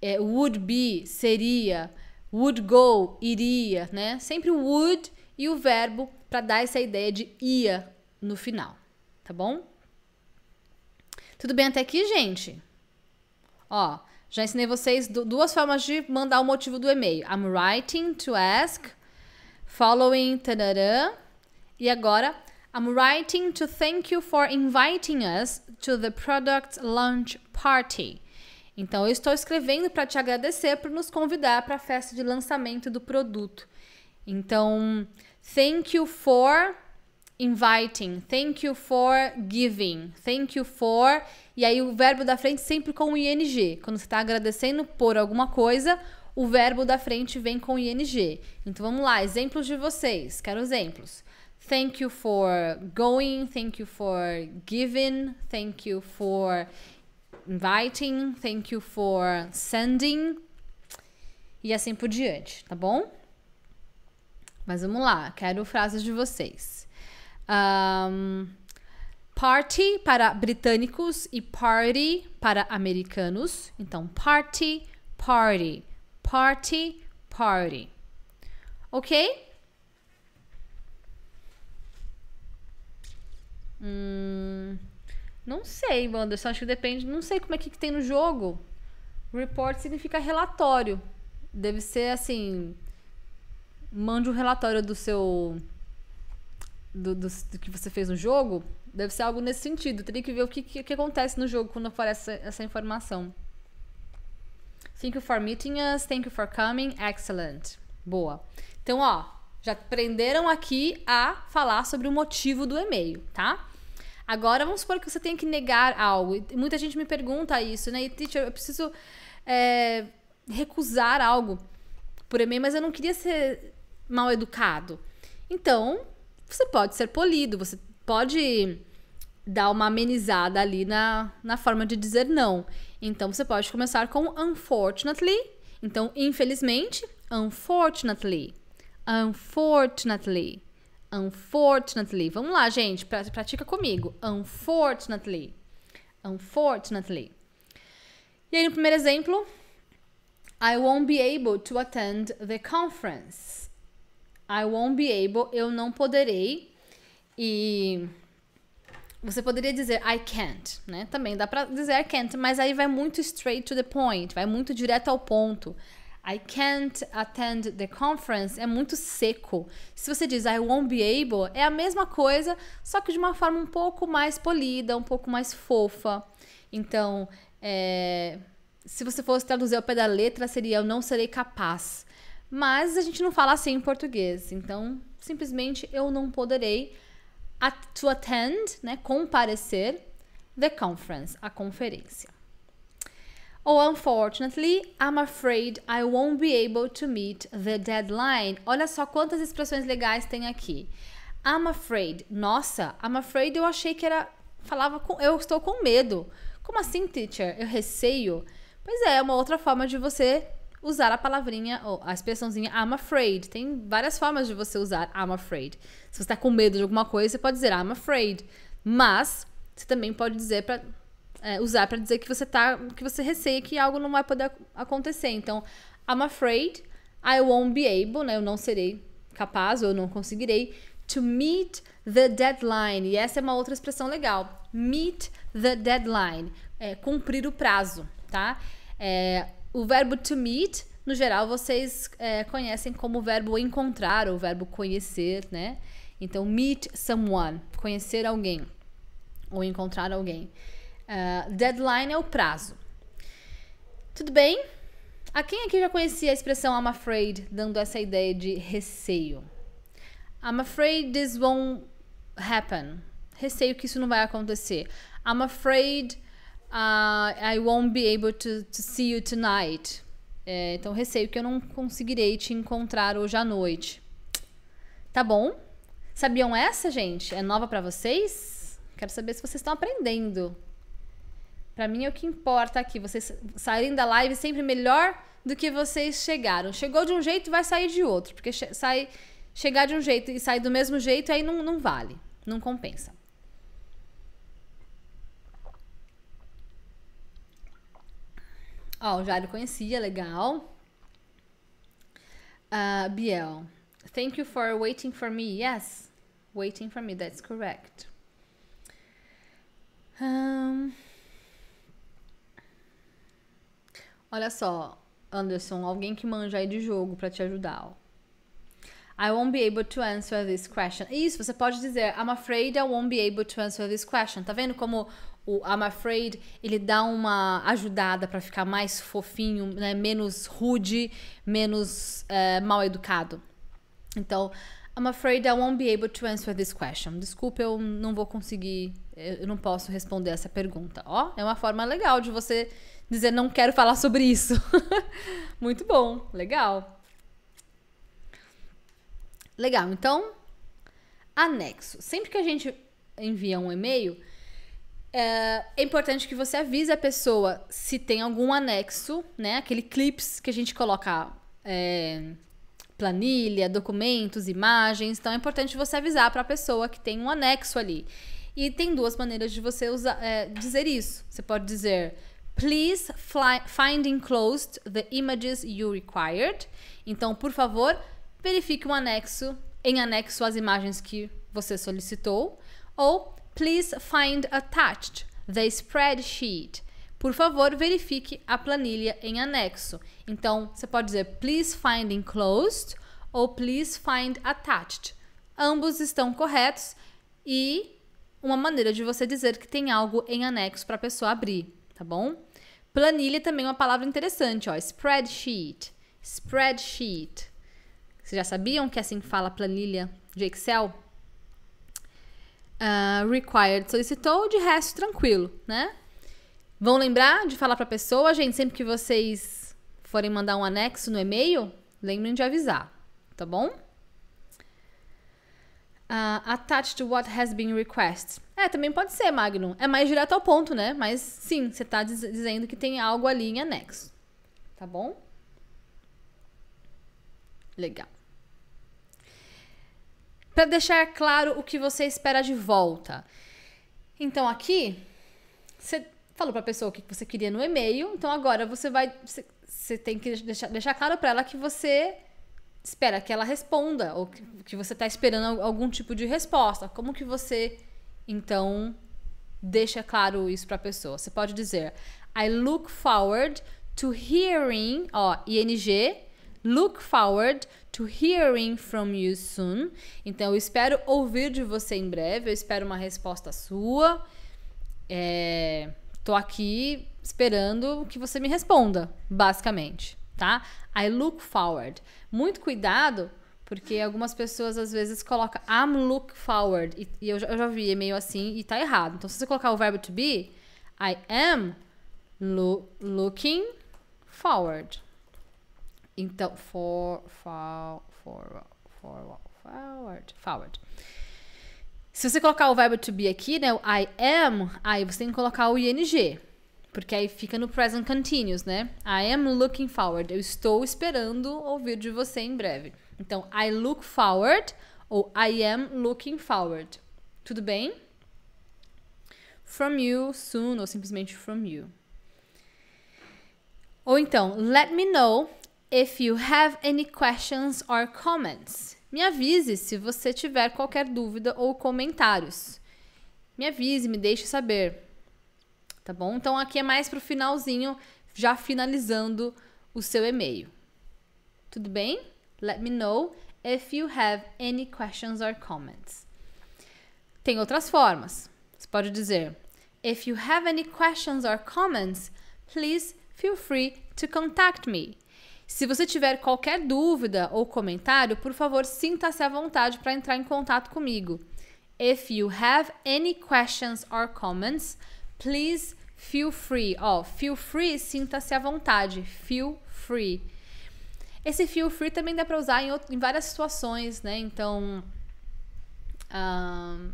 é, would be, seria, would go, iria, né? Sempre o would e o verbo para dar essa ideia de ia no final, tá bom? Tudo bem até aqui, gente? Ó, já ensinei vocês duas formas de mandar o motivo do e-mail. I'm writing to ask, following, tararã. E agora, I'm writing to thank you for inviting us to the product launch party. Então, eu estou escrevendo para te agradecer por nos convidar para a festa de lançamento do produto. Então, thank you for inviting, thank you for giving, thank you for. E aí, o verbo da frente sempre com ing. Quando você está agradecendo por alguma coisa, o verbo da frente vem com ing. Então, vamos lá, exemplos de vocês. Quero exemplos. Thank you for going. Thank you for giving. Thank you for inviting. Thank you for sending. E assim por diante, tá bom? Mas vamos lá, quero frases de vocês. Um, party para britânicos e party para americanos. Então, party, party, party, party. Ok? Hum, não sei, Wanderson. Acho que depende. Não sei como é que, tem no jogo. Report significa relatório. Deve ser assim. Mande um relatório do seu. Do, do, do, que você fez no jogo. Deve ser algo nesse sentido. Teria que ver o que, que, que acontece no jogo quando aparece essa, essa informação. Thank you for meeting us. Thank you for coming. Excellent. Boa. Então, ó, já aprenderam aqui a falar sobre o motivo do e-mail, tá? Agora, vamos supor que você tenha que negar algo. Muita gente me pergunta isso, né? E, teacher, eu preciso é, recusar algo por e-mail, mas eu não queria ser mal educado. Então, você pode ser polido, você pode dar uma amenizada ali na, na forma de dizer não. Então, você pode começar com unfortunately. Então, infelizmente, unfortunately. Unfortunately. Unfortunately. Vamos lá, gente. Pratica comigo. Unfortunately. Unfortunately. E aí, no primeiro exemplo, I won't be able to attend the conference. I won't be able, eu não poderei. E você poderia dizer I can't, né? Também dá pra dizer I can't, mas aí vai muito straight to the point, vai muito direto ao ponto. I can't attend the conference é muito seco. Se você diz I won't be able, é a mesma coisa, só que de uma forma um pouco mais polida, um pouco mais fofa. Então, é, se você fosse traduzir ao pé da letra, seria eu não serei capaz. Mas a gente não fala assim em português. Então, simplesmente eu não poderei at to attend, né, comparecer the conference, a conferência. Ou oh, unfortunately, I'm afraid I won't be able to meet the deadline. Olha só quantas expressões legais tem aqui. I'm afraid. Nossa, I'm afraid eu achei que era falava com eu estou com medo. Como assim, teacher? Eu receio. Pois é, é uma outra forma de você usar a palavrinha ou a expressãozinha I'm afraid. Tem várias formas de você usar I'm afraid. Se você está com medo de alguma coisa, você pode dizer I'm afraid. Mas você também pode dizer para é, usar para dizer que você tá. que você receia que algo não vai poder acontecer. Então, I'm afraid I won't be able, né? Eu não serei capaz, ou eu não conseguirei, to meet the deadline. E essa é uma outra expressão legal. Meet the deadline. É, cumprir o prazo, tá? É, o verbo to meet, no geral, vocês é, conhecem como o verbo encontrar ou o verbo conhecer, né? Então, meet someone, conhecer alguém ou encontrar alguém. Uh, deadline é o prazo. Tudo bem? A quem aqui já conhecia a expressão I'm afraid, dando essa ideia de receio? I'm afraid this won't happen. Receio que isso não vai acontecer. I'm afraid uh, I won't be able to, to see you tonight. É, então, receio que eu não conseguirei te encontrar hoje à noite. Tá bom? Sabiam essa, gente? É nova para vocês? Quero saber se vocês estão aprendendo. Para mim é o que importa aqui. Vocês saírem da live sempre melhor do que vocês chegaram. Chegou de um jeito, vai sair de outro. Porque che sai, chegar de um jeito e sair do mesmo jeito, aí não, não vale. Não compensa. Ó, o Jário conhecia, legal. Uh, Biel, thank you for waiting for me. Yes, waiting for me, that's correct. Um, Olha só, Anderson, alguém que manja aí de jogo para te ajudar. Ó. I won't be able to answer this question. Isso, você pode dizer I'm afraid I won't be able to answer this question. Tá vendo como o I'm afraid ele dá uma ajudada para ficar mais fofinho, né? menos rude, menos é, mal educado. Então, I'm afraid I won't be able to answer this question. Desculpa, eu não vou conseguir, eu não posso responder essa pergunta. Ó, é uma forma legal de você dizer não quero falar sobre isso. (laughs) Muito bom, legal. Legal, então, anexo. Sempre que a gente envia um e-mail, é, é, importante que você avise a pessoa se tem algum anexo, né? Aquele clips que a gente coloca é, planilha, documentos, imagens. Então é importante você avisar para a pessoa que tem um anexo ali. E tem duas maneiras de você usar, é, dizer isso. Você pode dizer Please fly, find enclosed the images you required. Então, por favor, verifique um anexo em anexo as imagens que você solicitou. Ou Please find attached the spreadsheet. Por favor, verifique a planilha em anexo. Então, você pode dizer Please find enclosed ou Please find attached. Ambos estão corretos e uma maneira de você dizer que tem algo em anexo para a pessoa abrir, tá bom? Planilha é também é uma palavra interessante, ó. Spreadsheet. Spreadsheet. Vocês já sabiam que é assim que fala planilha de Excel? Uh, required solicitou, de resto, tranquilo, né? Vão lembrar de falar para a pessoa, gente, sempre que vocês forem mandar um anexo no e-mail, lembrem de avisar, tá bom? Uh, attached to what has been requested. É, também pode ser, Magnum. É mais direto ao ponto, né? Mas sim, você está diz dizendo que tem algo ali em anexo. Tá bom? Legal. Para deixar claro o que você espera de volta. Então aqui, você falou para a pessoa o que você queria no e-mail, então agora você vai. Você, tem que deixar, deixar claro para ela que você espera que ela responda, ou que, que você está esperando algum tipo de resposta. Como que você então, deixa claro isso para a pessoa. Você pode dizer: I look forward to hearing, ó, ing, look forward to hearing from you soon. Então, eu espero ouvir de você em breve, eu espero uma resposta sua. É, tô aqui esperando que você me responda, basicamente, tá? I look forward. Muito cuidado porque algumas pessoas às vezes colocam I'm look forward. E, e eu, eu, já vi, e meio assim, e tá errado. Então, se você colocar o verbo to be, I am lo looking forward. Então, for, for, for, for, forward, forward. Se você colocar o verbo to be aqui, né? O I am, aí você tem que colocar o ing. Porque aí fica no present continuous, né? I am looking forward. Eu estou esperando ouvir de você em breve. Então, I look forward ou I am looking forward. Tudo bem? From you soon ou simplesmente from you. Ou então, let me know if you have any questions or comments. Me avise se você tiver qualquer dúvida ou comentários. Me avise, me deixe saber. Tá bom? Então aqui é mais pro finalzinho, já finalizando o seu e-mail. Tudo bem? Let me know if you have any questions or comments. Tem outras formas. Você pode dizer: If you have any questions or comments, please feel free to contact me. Se você tiver qualquer dúvida ou comentário, por favor, sinta-se à vontade para entrar em contato comigo. If you have any questions or comments, please feel free. Ó, oh, feel free, sinta-se à vontade. Feel free. Esse feel free também dá para usar em, outro, em, várias situações, né? Então. Um,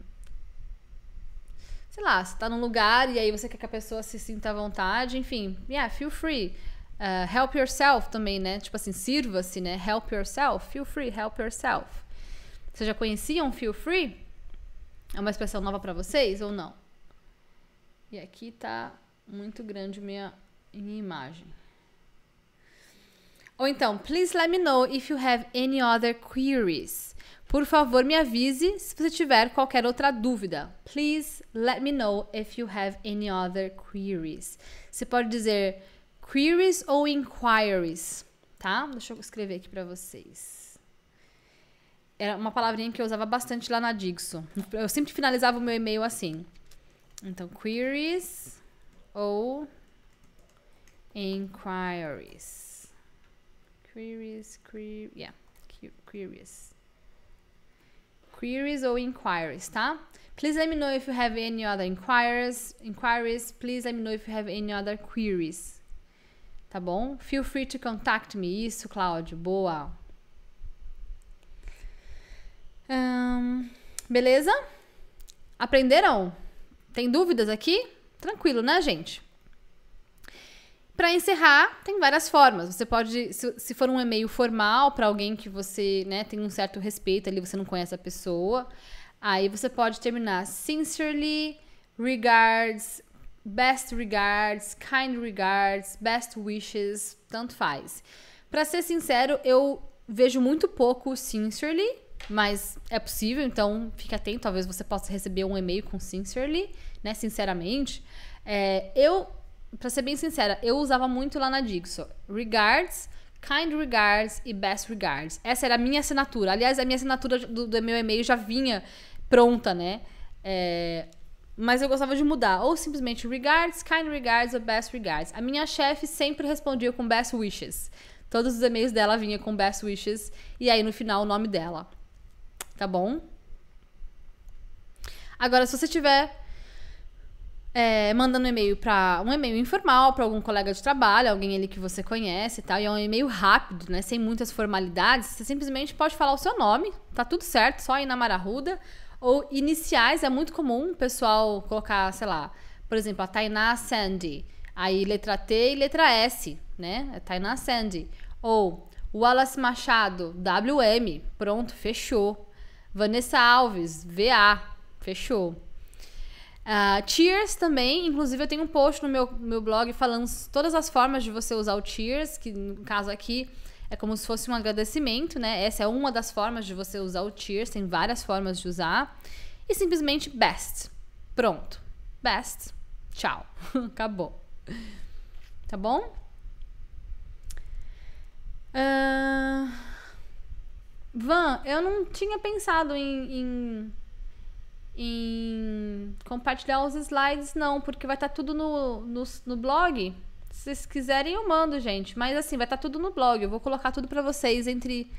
sei lá, você tá num lugar e aí você quer que a pessoa se sinta à vontade, enfim. Yeah, feel free. Uh, help yourself também, né? Tipo assim, sirva-se, né? Help yourself. Feel free, help yourself. Vocês já conheciam feel free? É uma expressão nova para vocês ou não? E aqui tá muito grande minha, minha imagem. Ou então, please let me know if you have any other queries. Por favor, me avise se você tiver qualquer outra dúvida. Please let me know if you have any other queries. Você pode dizer queries ou inquiries, tá? Deixa eu escrever aqui para vocês. Era uma palavrinha que eu usava bastante lá na Dixo. Eu sempre finalizava o meu e-mail assim. Então, queries ou inquiries. Queries, query, yeah, queries. Queries ou inquiries, tá? Please let me know if you have any other inquiries. Inquiries, please let me know if you have any other queries. Tá bom? Feel free to contact me. Isso, Cláudio. Boa. Um, beleza? Aprenderam? Tem dúvidas aqui? Tranquilo, né, gente? Para encerrar, tem várias formas. Você pode, se, se for um e-mail formal para alguém que você né, tem um certo respeito ali, você não conhece a pessoa, aí você pode terminar sincerely, regards, best regards, kind regards, best wishes, tanto faz. Para ser sincero, eu vejo muito pouco sincerely, mas é possível, então fique atento, talvez você possa receber um e-mail com sincerely, né, sinceramente. É, eu para ser bem sincera, eu usava muito lá na Dixo. Regards, kind regards e best regards. Essa era a minha assinatura. Aliás, a minha assinatura do, do meu e-mail já vinha pronta, né? É, mas eu gostava de mudar. Ou simplesmente regards, kind regards ou best regards. A minha chefe sempre respondia com best wishes. Todos os e-mails dela vinham com best wishes. E aí no final o nome dela. Tá bom? Agora, se você tiver é, mandando um e-mail para um e-mail informal para algum colega de trabalho, alguém ali que você conhece e tal. E é um e-mail rápido, né? Sem muitas formalidades. Você simplesmente pode falar o seu nome, tá tudo certo, só ir na Mararruda. Ou iniciais, é muito comum o pessoal colocar, sei lá, por exemplo, a Tainá Sandy. Aí letra T e letra S, né? É Tainá Sandy. Ou Wallace Machado, WM. Pronto, fechou. Vanessa Alves, VA. Fechou. Uh, Tears também, inclusive eu tenho um post no meu, meu blog falando todas as formas de você usar o Tears, que no caso aqui é como se fosse um agradecimento, né? Essa é uma das formas de você usar o Tears, tem várias formas de usar. E simplesmente best. Pronto. Best. Tchau. (laughs) Acabou. Tá bom? Uh... Van, eu não tinha pensado em... em em compartilhar os slides, não, porque vai estar tá tudo no, no, no, blog. Se vocês quiserem, eu mando, gente. Mas assim, vai estar tá tudo no blog. Eu vou colocar tudo para vocês entre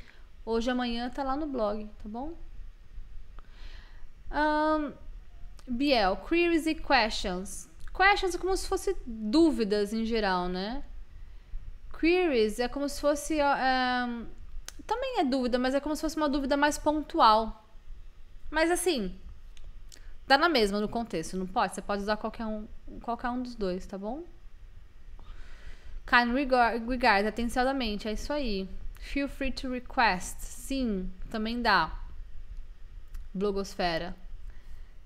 hoje e amanhã, tá lá no blog, tá bom? Um, Biel, queries e questions. Questions é como se fosse dúvidas em geral, né? Queries é como se fosse. Um, também é dúvida, mas é como se fosse uma dúvida mais pontual. Mas assim, Dá na mesma no contexto, não pode? Você pode usar qualquer um, qualquer um dos dois, tá bom? Kind regards regard, atenciosamente, é isso aí. Feel free to request. Sim, também dá. Blogosfera.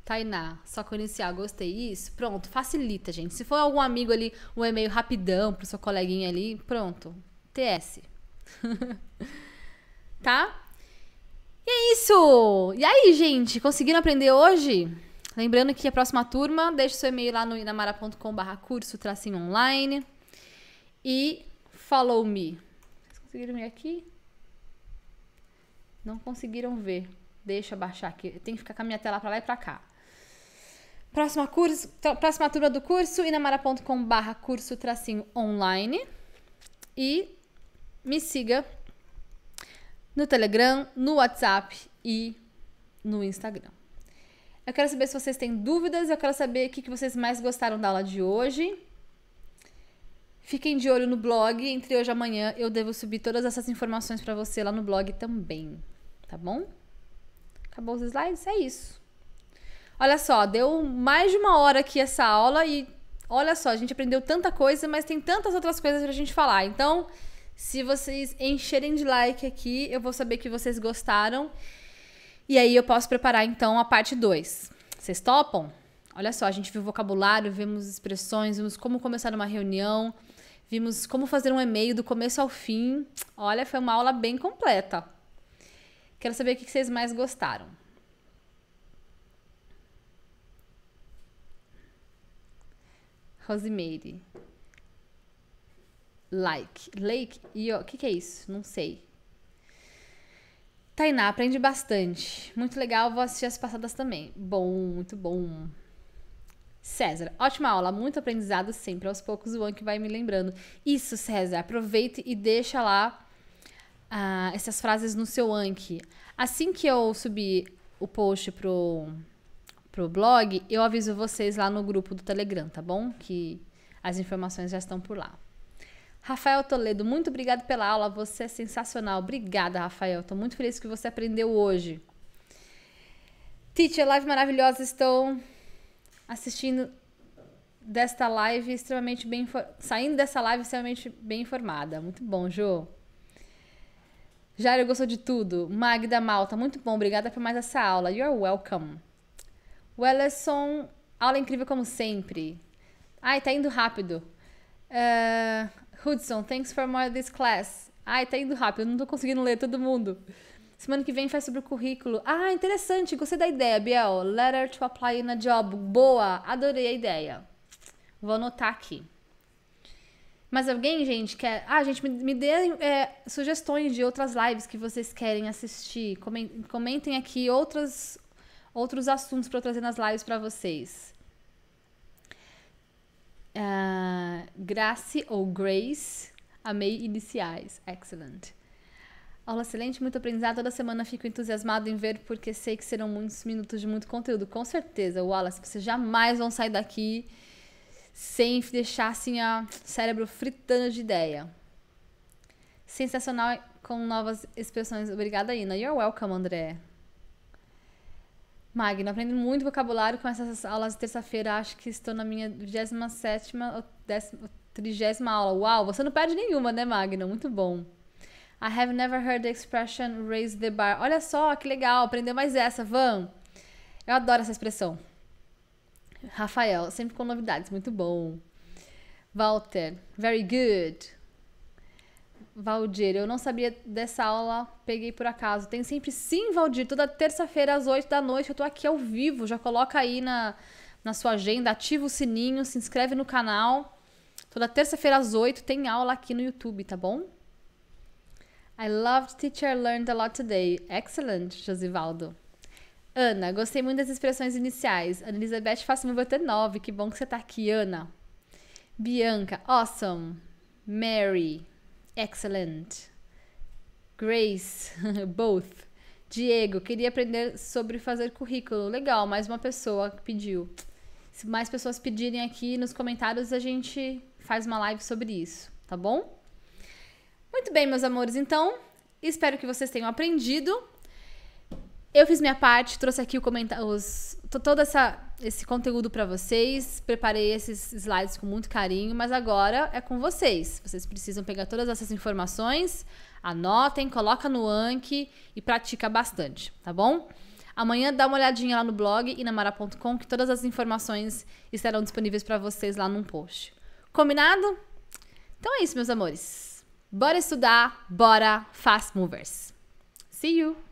Tainá, só que inicial, gostei isso. Pronto, facilita, gente. Se for algum amigo ali, um e-mail rapidão pro seu coleguinha ali, pronto. TS. (laughs) tá? E é isso! E aí, gente, conseguiram aprender hoje? Lembrando que a próxima turma, deixe seu e-mail lá no inamara.com.br barra curso tracinho online. E follow me. Vocês conseguiram ver aqui? Não conseguiram ver. Deixa eu baixar aqui. Tem que ficar com a minha tela para lá e para cá. Próxima, curso, próxima turma do curso, inamara.com.br barra curso tracinho online. E me siga no Telegram, no WhatsApp e no Instagram. Eu quero saber se vocês têm dúvidas, eu quero saber o que, vocês mais gostaram da aula de hoje. Fiquem de olho no blog, entre hoje e amanhã eu devo subir todas essas informações para você lá no blog também, tá bom? Acabou os slides? É isso. Olha só, deu mais de uma hora aqui essa aula e olha só, a gente aprendeu tanta coisa, mas tem tantas outras coisas pra gente falar. Então, se vocês encherem de like aqui, eu vou saber que vocês gostaram. E aí eu posso preparar então a parte 2. Vocês topam? Olha só, a gente viu vocabulário, vimos expressões, vimos como começar uma reunião, vimos como fazer um e-mail do começo ao fim. Olha, foi uma aula bem completa. Quero saber o que vocês mais gostaram. Rosemary. Like. Lake. E o que, que é isso? Não sei. Tainá, aprende bastante. Muito legal, vou assistir as passadas também. Bom, muito bom. César, ótima aula, muito aprendizado sempre. Aos poucos o Anki vai me lembrando. Isso, César, aproveite e deixa lá ah, essas frases no seu Anki. Assim que eu subir o post pro, pro blog, eu aviso vocês lá no grupo do Telegram, tá bom? Que as informações já estão por lá. Rafael Toledo, muito obrigado pela aula. Você é sensacional. Obrigada, Rafael. Estou muito feliz que você aprendeu hoje. Teacher, live maravilhosa. Estou assistindo desta live extremamente bem saindo dessa live extremamente bem informada. Muito bom, Jo. Jairo gostou de tudo. Magda Malta, muito bom. Obrigada por mais essa aula. You're welcome. Wellerson, aula incrível como sempre. Ai, tá indo rápido. Uh, Hudson, thanks for more this class. Ai, tá indo rápido, não tô conseguindo ler todo mundo. Semana que vem faz sobre o currículo. Ah, interessante, gostei da ideia, Biel. Letter to apply in a job. Boa, adorei a ideia. Vou anotar aqui. Mas alguém, gente, quer. Ah, gente, me, dê é, sugestões de outras lives que vocês querem assistir. Comentem aqui outros outros assuntos para eu trazer nas lives para vocês. Uh, Grace ou Grace, amei iniciais. Excellent. Aula excelente, muito aprendizado. Toda semana fico entusiasmado em ver, porque sei que serão muitos minutos de muito conteúdo. Com certeza, Wallace, vocês jamais vão sair daqui sem deixar assim a cérebro fritando de ideia. Sensacional com novas expressões. Obrigada, Ina. You're welcome, André. Magno, aprendo muito vocabulário com essas aulas de terça-feira. Acho que estou na minha 27 ou 30 aula. Uau, você não perde nenhuma, né, Magno? Muito bom. I have never heard the expression raise the bar. Olha só, que legal, aprendeu mais essa, Van. Eu adoro essa expressão. Rafael, sempre com novidades, muito bom. Walter, very good. Valdir, eu não sabia dessa aula, peguei por acaso. Tem sempre sim, Valdir, toda terça-feira às 8 da noite eu tô aqui ao vivo. Já coloca aí na, na sua agenda, ativa o sininho, se inscreve no canal. Toda terça-feira às 8 tem aula aqui no YouTube, tá bom? I loved teacher learned a lot today. Excellent, Josivaldo. Ana, gostei muito das expressões iniciais. Ana Elizabeth meu me 9. Que bom que você tá aqui, Ana. Bianca, awesome. Mary, Excellent. Grace, (laughs) both. Diego, queria aprender sobre fazer currículo. Legal, mais uma pessoa pediu. Se mais pessoas pedirem aqui nos comentários, a gente faz uma live sobre isso, tá bom? Muito bem, meus amores, então, espero que vocês tenham aprendido. Eu fiz minha parte, trouxe aqui o os, todo essa, esse conteúdo para vocês, preparei esses slides com muito carinho, mas agora é com vocês. Vocês precisam pegar todas essas informações, anotem, coloca no Anki e pratica bastante, tá bom? Amanhã dá uma olhadinha lá no blog inamara.com que todas as informações estarão disponíveis para vocês lá num post. Combinado? Então é isso, meus amores. Bora estudar, bora Fast Movers. See you!